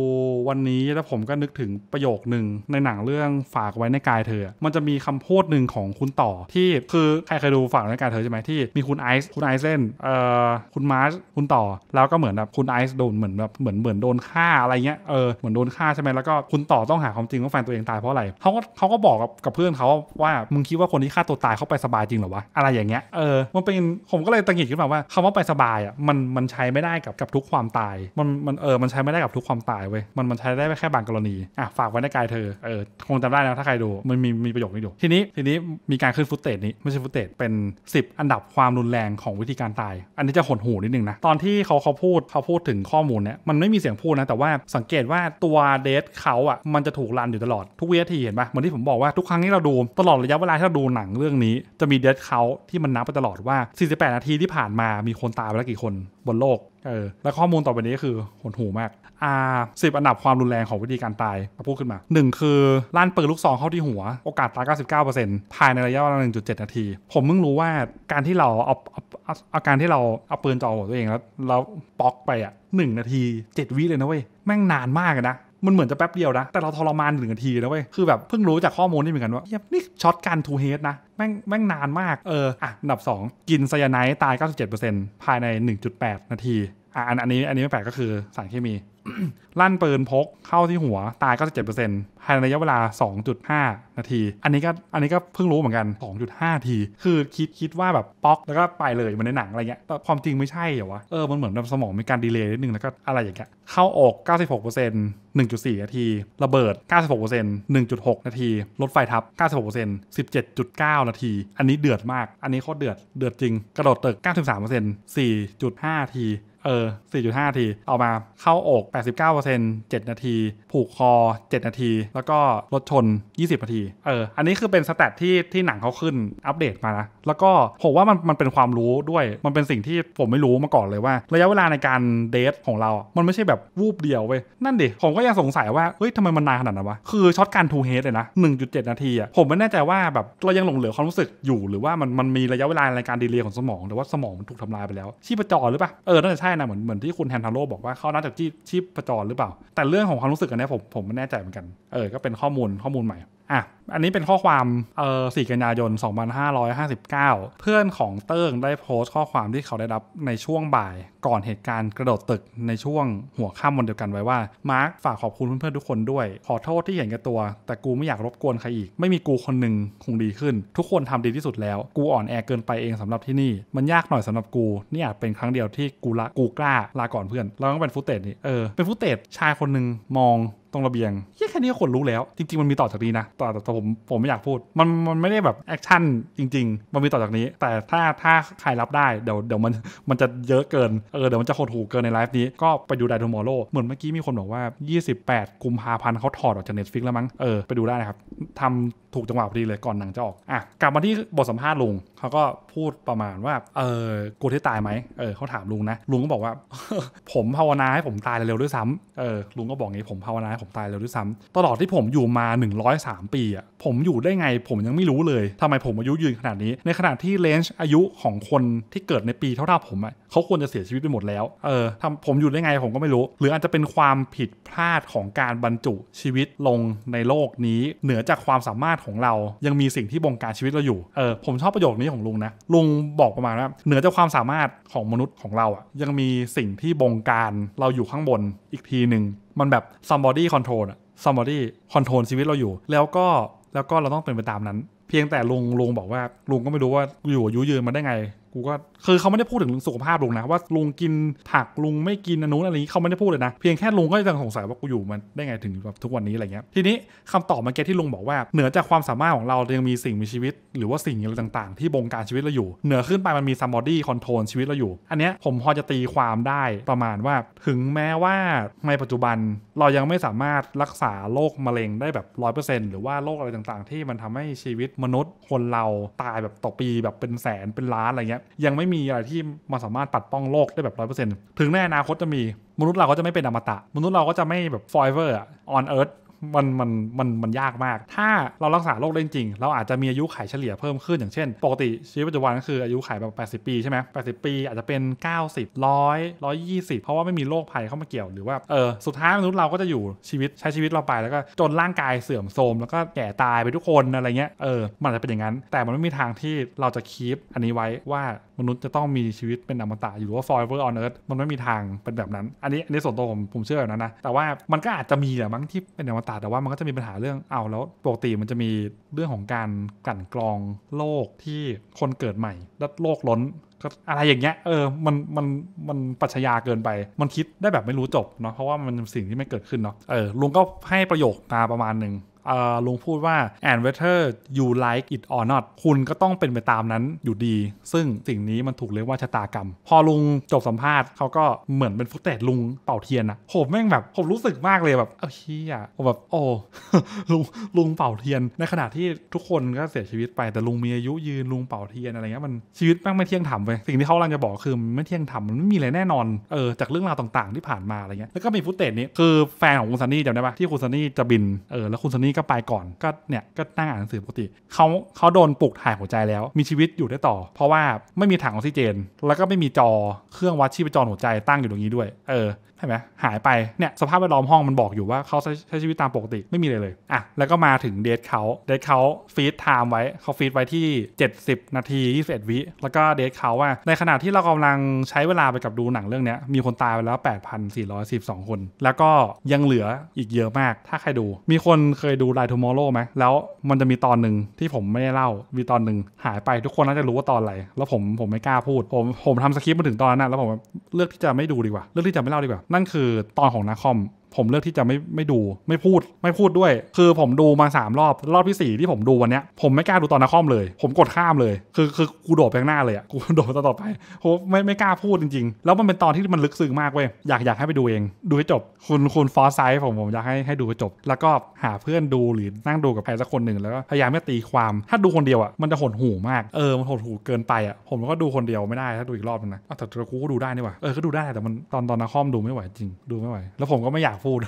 Speaker 1: วันนี้แล้วผมก็นึกถึงประโยคหนึ่งในหนังเรื่องฝากไว้ในกายเธอมันจะมีคำพูดหนึ่งของคุณต่อ ที่คือใครเคยดูฝากไว้ในกายเธอใช่ไหมที่มีคุณไอซ์คุณไอซ์เล่นเอ่อคุณมาร์ชคุณต่อแล้วก็เหมือนแบบคุณไอซ์โดนเหมือนแบบเหมือนเหมือนโดนฆ่าอะไรเงี้ยเออเหมือนโดนฆ่าใช่ไหมแล้วก็คุณต่อต้องหาควความจริงว่าแฟนตัวเองตายเพราะอะไร เขาก็เขาก็บอกกับกับเพื่อนเขาว่ามึงคิดว่าคนที่ฆ่าตัวตายเขาไปสบายจริงหรอวะอะไรอย่างเงี้ย เออมันเป็นผมก็เลยตังหิดขึ้นมาว่าคาว่าไปสบายอ่ะมันมันใช้ไม่ได้กับกับทุกความตายมันมันเออ มันใช้ไม่ได้กับทุกความตายเว้ยมันมันใช้ได้แค่บางกรณีอ่ะฝากไว้ในกายเธอเออคงจำได้นะถ้าใครดู มันมีมีประโยคนี้อยู่ทีนี้ทีนี้มีการขึ้นฟุตเตจนี้ไม่ใช่ฟุตเตจเป็น 10 อันดับความรุนแรงของวิธีการตาย อันนี้จะหดหูนิดนึงนะตอนที่เขาเขาพูดเขาพูดถึงข้อมูลเนี่ยมันไม่มีเสียงพูดนะแต่ว่าสังเกตว่าตัวเดทเขาอ่ะมันจะถูกรันอยู่ตลอดทุกวินาทีเห็นปะเหมือนที่ผมบอกว่าทุกครั้งที่เราดูตลอดระยะเวลาที่เราดูหนังเรื่องนี้จะมีเดทเขาที่มันนับไปตลอดว่า 48 นาทีที่ผ่านมามีคนตายไปแล้วกี่คนบนโลก เออ และข้อมูลต่อไปนี้คือหดหูมาก อ่าสิบอันดับความรุนแรงของวิธีการตายมาพูดขึ้นมา 1 คือลั่นปืนลูกซองเข้าที่หัวโอกาสตาย 99%ภายในระยะเวลา 1.7 นาที ผมเพิ่งรู้ว่าการที่เราเอาเอาเอาการที่เราเอาปืนจ่อหัวตัวเองแล้วเราป๊อกไปอ่ะหนึ่งนาที7วิเลยนะเว้ย แม่งนานมากนะมันเหมือนจะแป๊บเดียวนะ แต่เราทรมานหนึ่งนาทีนะเว้ย คือแบบเพิ่งรู้จากข้อมูลนี่เหมือนกันว่านี่ช็อตการทูเฮดนะ แม่งแม่งนานมาก เออ อ่ะดับ 2 กินไซยาไนต์ตาย 97%ภายใน 1.8 นาที อ่ะ อันอันนี้ อันนี้ไม่แปลกก็คือสารเคมีลั่นปืนพกเข้าที่หัวตาย 97%ภายในระยะเวลา 2.5 นาที อันนี้ก็อันนี้ก็เพิ่งรู้เหมือนกัน 2.5 ที คือคิดคิดว่าแบบป๊อกแล้วก็ไปเลยมันในหนังอะไรเงี้ย แต่ความจริงไม่ใช่เหรอวะ เออมันเหมือนสมองมีการดีเลย์นิดนึงแล้วก็อะไรอย่างเงี้ย เข้าออก 96% 1.4 นาที ระเบิด 96% 1.6 นาทีรถไฟทับ 96% 17.9 นาที อันนี้เดือดมาก อันนี้โคตรเดือดเดือดจริงกระโดดตึก93% 4.5นาทีเออ 4.5 ที เอามาเข้าอก 89% 7 นาที ผูกคอ 7 นาที แล้วก็รถชน 20 นาที เออ อันนี้คือเป็นสแตทที่ที่หนังเขาขึ้นอัปเดตมานะ แล้วก็ผมว่ามันมันเป็นความรู้ด้วย มันเป็นสิ่งที่ผมไม่รู้มาก่อนเลยว่า ระยะเวลาในการเดทของเรามันไม่ใช่แบบวูบเดียวเว้ย นั่นดิ ผมก็ยังสงสัยว่า เฮ้ยทำไมมันนานขนาดนั้นวะ คือช็อตการทูเฮดเลยนะ 1.7 นาทีอะผมไม่แน่ใจว่าแบบเรายังหลงเหลือความรู้สึกอยู่ หรือว่ามันมันมีระยะเวลาในการดีเลย์ของสมอง หรือว่าสมองมันถูกทำลายไปแล้ว ชีพจรหรือปะเออน่าจะใช่นะเหมือนเหมือนที่คุณแฮนทาโร่บอกว่าเขานัาจากที่ชีพประจรหรือเปล่า แต่เรื่องของความรู้สึกอันนี้ผมผมไม่แน่ใจเหมือนกัน เออ ก็เป็นข้อมูลข้อมูลใหม่อ่ะ อันนี้เป็นข้อความเอ่อ4กันยายน 2559 เพื่อนของเติ้งได้โพสต์ข้อความที่เขาได้รับในช่วงบ่ายก่อนเหตุการณ์กระโดดตึกในช่วงหัวค่ำวันเดียวกันไว้ว่ามาร์คฝากขอบคุณเพื่อนๆทุกคนด้วย ขอโทษที่เห็นกับตัวแต่กูไม่อยากรบกวนใครอีก ไม่มีกูคนหนึ่งคงดีขึ้นทุกคนทำดีที่สุดแล้วกูอ่อนแอเกินไปเองสำหรับที่นี่มันยากหน่อยสำหรับกูนี่อาจเป็นครั้งเดียวที่กูละกูกล้าลาก่อนเพื่อนเราต้องเป็นฟุตเตจนี่เออเป็นฟุตเตจชายคนหนึ่งมองตรงระเบียงแค่แค่นี้ก็ขนลุ้แล้วจริงๆมันมีต่อจากนี้นะ ต่อแต่ผมผมไม่อยากพูด มันมันไม่ได้แบบแอคชั่นจริงๆ มันมีต่อจากนี้ แต่ถ้าถ้าใครรับได้เดี๋ยวเดี๋ยวมันมันจะเยอะเกินเออเดี๋ยวมันจะโหดหูเกินในไลฟ์นี้ก็ไปดูได้ทูมอร์โลเหมือนเมื่อกี้มีคนบอกว่า 28 กุมภาพันธ์เขาถอดออกจากเน็ตฟิกแล้วมั้ง เออ ไปดูได้นะครับทำถูกจังหวะพอดีเลยก่อนหนังจะออกอ่ะกลับมาที่บทสัมภาษณ์ลุงเขาก็พูดประมาณว่าเออกลัวที่ตายไหมเออเขาถามลุงนะลุงก็บอกว่า ผมภาวนาให้ผมตายเร็วด้วยซ้ำเออลุงก็บอกงี้ผมภาวนาให้ผมตายเร็วด้วยซ้ำตลอดที่ผมอยู่มา 103 ปีอ่ะผมอยู่ได้ไงผมยังไม่รู้เลย ทำไมผมอายุยืนขนาดนี้ในขณะที่เลนจ์อายุของคนที่เกิดในปีเท่าๆผมอ่ะเขาควรจะเสียชีวิตไปหมดแล้วเออทำผมอยู่ได้ไงผมก็ไม่รู้ หรืออาจจะเป็นความผิดพลาดของการบรรจุชีวิตลงในโลกนี้เหนือจากความสามารถของเรา ยังมีสิ่งที่บงการชีวิตเราอยู่ เออผมชอบประโยคนี้ของลุงนะ ลุงบอกประมาณว่าเหนือจากความสามารถของมนุษย์ของเราอะยังมีสิ่งที่บงการเราอยู่ข้างบนอีกทีหนึ่งมันแบบ somebody control อะ somebody control ชีวิตเราอยู่ แล้วก็แล้วก็เราต้องเป็นไปตามนั้น เพียงแต่ลุงลุงบอกว่าลุงก็ไม่รู้ว่าอยู่อายุยืนมาได้ไงกูก็คือ เขาไม่ได้พูดถึงสุขภาพลุงนะว่าลุงกินผักลุงไม่กินอนุนอะไรนี้เขาไม่ได้พูดเลยนะ เพียงแค่ลุงก็ยังสงสัยว่ากูอยู่มันได้ไงถึงแบบทุกวันนี้อะไรเงี้ยทีนี้คำตอบมาเก็ตที่ลุงบอกว่าเหนือจากความสามารถของเรายังมีสิ่งมีชีวิตหรือว่าสิ่งอะไรต่างๆที่บงการชีวิตเราอยู่ เหนือขึ้นไปมันมีซัมบอดี้คอนโทรลชีวิตเราอยู่อันเนี้ยผมพอจะตีความได้ประมาณว่าถึงแม้ว่าในปัจจุบันเรายังไม่สามารถรักษาโรคมะเร็งได้แบบร้อยเปอร์เซ็นต์หรือว่าโรคอะไรต่างๆ ที่มันทำให้ชีวิตมนุษย์ คนเรา ตายแบบต่อปีแบบเป็นแสนเป็นล้านอะไรเงี้ยยังไม่มีอะไรที่มันสามารถปัดป้องโลกได้แบบร้อยเปอร์เซ็นต์ถึงแนอนาคตจะมีมนุษย์เราก็จะไม่เป็นอมตะมนุษย์เราก็จะไม่แบบ forever on earth มันมันมันมันยากมาก ถ้าเรารักษาโรคได้จริง เราอาจจะมีอายุัยเฉลี่ยเพิ่มขึ้นอย่างเช่น ปกติชีวิตปัจจุบันก็คืออายุัยแบบ 80 ปีใช่ไหมแปดสิบปีอาจจะเป็น 90 100 120 เพราะว่าไม่มีโรคภัยเข้ามาเกี่ยว หรือว่าเออสุดท้ายมนุษย์เราก็จะอยู่ชีวิตใช้ชีวิตเราไปแล้วก็จนร่างกายเสื่อมโทรมแล้วก็แก่ตายไปทุกคนอะไรเงี้ยเออมันจะเป็นอย่างนั้น แต่มันไม่มีทางที่เราจะคีปอันนี้ไว้ว่ามนุษย์จะต้องมีชีวิตเป็นอมตะอยู่ว่า forever on earth มันไม่มีทางเป็นแบบนั้น อันนี้อันนี้ส่วนตัวผมผมเชื่อแบบนั้นนะ แต่ว่ามันก็อาจจะมีแหละมั้งที่เป็นอมตะ แต่ว่ามันก็จะมีปัญหาเรื่อง เอาแล้วปกติมันจะมีเรื่องของการกลั่นกรองโลกที่คนเกิดใหม่ แล้วโลกล้นก็อะไรอย่างเงี้ย เออ มัน มัน มันปัชญาเกินไป มันคิดได้แบบไม่รู้จบเนาะ เพราะว่ามันสิ่งที่ไม่เกิดขึ้นเนาะ เออ ลุงก็ให้ประโยคมาประมาณหนึ่งลุงพูดว่า and whether you like it or not คุณก็ต้องเป็นไปตามนั้นอยู่ดี ซึ่งสิ่งนี้มันถูกเรียกว่าชะตากรรม พอลุงจบสัมภาษณ์เขาก็เหมือนเป็นฟุตเตดลุงเป่าเทียนอะผมแม่งแบบผมรู้สึกมากเลย แบบเออเฮียผมแบบโอ้ลุงลุงเป่าเทียน ในขณะที่ทุกคนก็เสียชีวิตไปแต่ลุงมีอายุยืนลุงเป่าเทียนอะไรเงี้ยมันชีวิตแม่งไม่เที่ยงธรรมไปสิ่งที่เขาลังจะบอกคือไม่เที่ยงธรรมมันไม่มีอะไรแน่นอนเออจากเรื่องราวต่างๆ ที่ผ่านมาอะไรเงี้ยแล้วก็มีฟุตเตดนี้ คือแฟนของคุณซันนี่จำได้ปะที่คุณซันนี่จะบินเออแล้วคุณซันนี่ก็ไปก่อนก็เนี่ยก็นั่งอ่านหนังสือปกติเขาเขาโดนปลุกถ่ายหัวใจแล้ว มีชีวิตอยู่ได้ต่อ เพราะว่าไม่มีถังออกซิเจน แล้วก็ไม่มีจอเครื่องวัดชีพจรหัวใจตั้งอยู่ตรงนี้ด้วยเออช่ไหมหายไปเนี่ยสภาพแวดล้อมห้องมันบอกอยู่ว่าเขาใช้ชีวิตตามปกติ ไม่มีเลยเลยอ่ะแล้วก็มาถึงเดทเขาเดทเขาฟีดไทม์ไว้เขาฟีดไว้ที่ 70 นาที 21 วิ แล้วก็เดทเขาว่า ในขณะที่เรากำลังใช้เวลาไปกับดูหนังเรื่องนี้มีคนตายไปแล้ว 8,412 คน แล้วก็ยังเหลืออีกเยอะมากถ้าใครดู มีคนเคยดูไลท์ทูมอร์โรไหม แล้วมันจะมีตอนหนึ่งที่ผมไม่ได้เล่ามีตอนหนึ่งหายไปทุกคนน่าจะรู้ว่าตอนอะไรแล้วผมผมไม่กล้าพูดผมผมทำสคริปต์มาถึงตอนนั้นแล้วผมเลือกที่จะไม่ดูดีกว่า เลือกที่จะไม่เล่าดีกว่านั่นคือตอนของนาคอมผมเลือกที่จะไม่ไม่ดูไม่พูดไม่พูดด้วย คือผมดูมา3รอบรอบที่ 4 ที่ผมดูวันเนี้ย ผมไม่กล้าดูตอนนักคอมเลย ผมกดข้ามเลย คือคือกูโดดไปข้างหน้าเลยอ่ะกูโดดต่อไปโหไม่ไม่กล้าพูดจริง ๆ แล้วมันเป็นตอนที่มันลึกซึ้งมากเว้ยอยาก อยากให้ไปดูเอง ดูให้จบ คุณคุณฟอสไซส์ผมผม อยากให้ให้ดูให้จบแล้วก็หาเพื่อนดูหรือนั่งดูกับใครสักคนหนึ่งแล้วก็พยายามไม่ตีความถ้าดูคนเดียวอ่ะมันจะหดหูมาก เออมันหดหูเกินไปอ่ะผมก็ดูคนเดียวไม่ได้ถ้าดูอีกรอบนึงนะแต่กูก็ดูได้นี่หว่าเออก็ดูได้แต่มันตอนตอนนักคอมดูไม่ไหวจริงดูไม่ไหวแล้วผมก็ไม่อยากพูด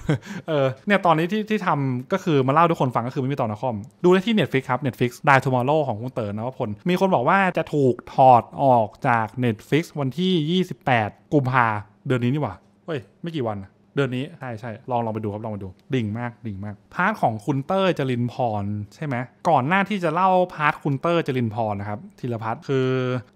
Speaker 1: เออเนี่ยตอนนี้ที่ที่ทำก็คือมาเล่าทุกคนฟังก็คือไม่มีตอนนักคอม ดูได้ที่ Netflix ครับ Netflix ได้ Tomorrow ของคุณเต๋อนะว่าผลมีคนบอกว่าจะถูกถอดออกจาก Netflix วันที่ 28กุมภาเดือนนี้นี่หว่าเฮ้ยไม่กี่วัน เดือนนี้ใช่ใช่ลองลองไปดูครับลองไปดูดิ่งมากดิ่งมาก พาร์ทของคุณเตอร์จรินพรใช่ไหมก่อนหน้าที่จะเล่าพาร์ทคุณเตอร์จรินพรนะครับธีรพัฒน์คือ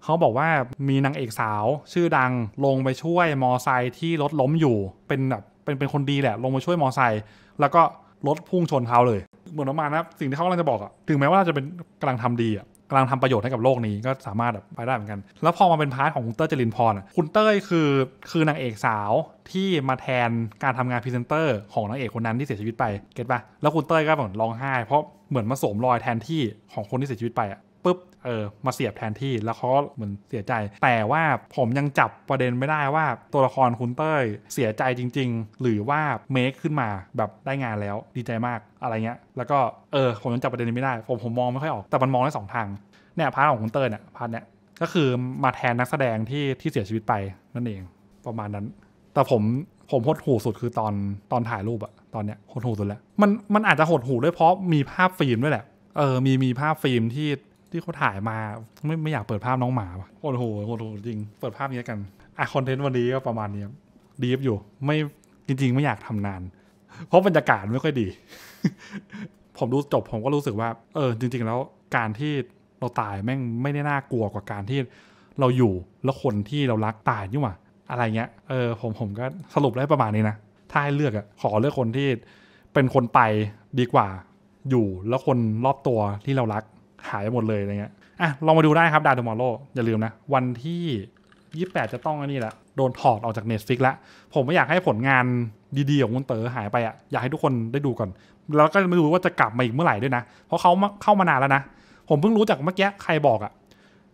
Speaker 1: เขาบอกว่ามีนางเอกสาว ชื่อดังลงไปช่วยมอไซค์ที่รถล้มอยู่เป็นแบบเป็น เป็นคนดี แหละ ลงมาช่วยมอไซค์แล้วก็รถพุ่งชน เขา เลยเหมือนประมาณนะสิ่งที่ เขากำลังจะบอกอะถึงแม้ว่าเราจะเป็นกำลังทำดีอะกำลังทำประโยชน์ให้กับโลกนี้ก็สามารถแบบไปได้เหมือนกัน แล้ว พอ มาเป็น พาร์ท ของ คุณเต้ยจรินพรคุณเต้ยคือคือนางเอกสาวที่มาแทนการทำงานพรีเซนเตอร์ของนางเอกคนนั้นที่เสียชีวิตไปเก็ตปะแล้วคุณเต้ยก็เหมือนร้องไห้เพราะเหมือนมาสวมรอยแทนที่ของคนที่เสียชีวิตไปอะปุ๊บเออมาเสียบแทนที่แล้วเขาเหมือนเสียใจ แต่ว่าผมยังจับประเด็นไม่ได้ว่าตัวละครคุณเต้ยเสียใจจริง ๆ หรือว่าเมคขึ้นมาแบบได้งานแล้วดีใจมากอะไรเงี้ย แล้วก็เออผมยังจับประเด็นนี้ไม่ได้ผมผมมองไม่ค่อยออก แต่มันมองได้สองทางเนี่ยพาร์ทของคุณเต้ยเนี่ยพาร์ทเนี่ยก็คือมาแทนนักแสดงที่ที่เสียชีวิตไปนั่นเองประมาณนั้นแต่ผมผมหดหูสุดคือตอนตอนถ่ายรูปอะตอนเนี้ยหดหูสุดแล้วมันมันอาจจะหดหูด้วยเพราะมีภาพฟิล์มด้วยแหละเออมีมีภาพฟิล์มที่ที่เขาถ่ายมาไม่ไม่อยากเปิดภาพน้องหมาป่ะโอ้โห โอ้โห จริงเปิดภาพนี้กันอ่ะคอนเทนต์วันนี้ก็ประมาณนี้ดีฟอยู่ ไม่จริงๆ ไม่อยากทำนาน เพราะบรรยากาศไม่ค่อยดี ผมดูจบผมก็รู้สึกว่า เออ จริง ๆ แล้ว การที่เราตายแม่งไม่ได้น่ากลัวกว่าการที่ เราอยู่แล้วคนที่เรารักตายยุ่งว่าอะไรเงี้ย เออผมผมก็สรุปได้ประมาณนี้นะ ถ้าให้เลือกอะขอเลือกคนที่เป็นคนไปดีกว่า อยู่ แล้วคนรอบตัวที่เรารักหายหมดเลยอะไรเงี้ย อ่ะ ลองมาดูได้ครับดาวทูมอร์โลอย่าลืมนะ วันที่ 28 จะต้องอันนี้แหละโดนถอดออกจาก Netflix ละผมไม่อยากให้ผลงานดีๆ ของคุณเต๋อหายไปอ่ะอยากให้ทุกคนได้ดูก่อน แล้วก็ไม่รู้ว่าจะกลับมาอีกเมื่อไหร่ด้วยนะ เพราะเขาเข้ามานานแล้วนะ ผมเพิ่งรู้จากเมื่อกี้ใครบอกอ่ะ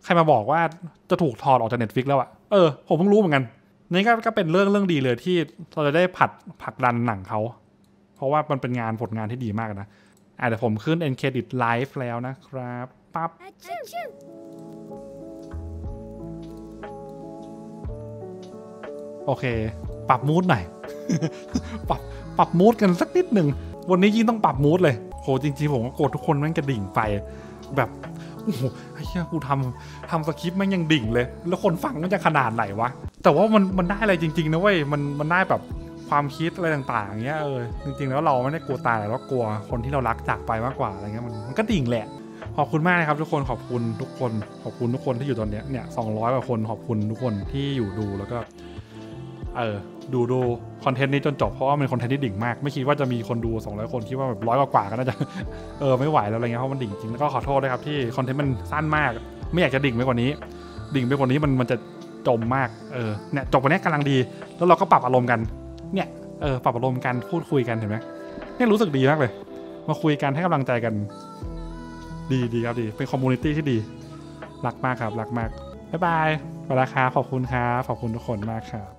Speaker 1: ใครมาบอกว่าจะถูกถอดออกจาก Netflix แล้วอ่ะเออ ผมเพิ่งรู้เหมือนกันนี่ก็ก็เป็นเรื่องเรื่องดีเลยที่เราจะได้ผัดผักดันหนังเขาเพราะว่ามันเป็นงานผลงานที่ดีมากนะอ่ะเดี๋ยวผมขึ้น e n credit live แล้วนะครับ ปั๊บ โอเค ปรับมูดหน่อยปรับ ปรับมูดกันสักนิดหนึ่ง วันนี้ยิ่งต้องปรับมูดเลย โห จริงๆ ผมก็โกรธทุกคนแม่งกระดิ่งไปแบบ โอ้โห ไอ้เหี้ยกูทำทำสคริปต์แม่งยังดิ่งเลย แล้วคนฟังมันจะขนาดไหนวะ แต่ว่ามัน มันได้อะไรจริงๆนะเว้ย มัน มันได้แบบความคิดอะไรต่างๆเงี้ย เออ จริงๆแล้วเราไม่ได้กลัวตายแต่เรากลัวคนที่เรารักจากไปมากกว่าอะไรเงี้ยมันมันก็ดิ่งแหละ ขอบคุณมากนะครับ ทุกคน ขอบคุณทุกคน ขอบคุณทุกคนที่อยู่ตอนเนี้ย เนี่ยสองร้อยกว่าคน ขอบคุณทุกคนที่อยู่ดู แล้วก็ เออ ดูดูคอนเทนต์นี้จนจบ เพราะว่ามันคอนเทนต์ที่ดิ่งมาก ไม่คิดว่าจะมีคนดูสองร้อยคนคิดว่าแบบร้อยกว่าก็น่าจะ เออ ไม่ไหวแล้วอะไรเงี้ย เพราะมันดิ่งจริงแล้วก็ขอโทษนะยครับที่คอนเทนต์มันสั้นมาก ไม่อยากจะดิ่งไปกว่านี้ ดิ่งไปกว่านี้มันมันจะจมมากเออเนี่ยจบวันนี้กำลังดี แล้วเราก็ปรับอารมณ์กันเนี่ย เออ ปรับอารมณ์กัน พูดคุยกันเห็นไหมเนี่ย รู้สึกดีมากเลย มาคุยกันให้กำลังใจกัน ดีดีครับดี เป็นคอมมูนิตี้ที่ดีรักมากครับรักมาก บ๊ายบาย เวลาครับ ขอบคุณครับ ขอบคุณทุกคนมากครับ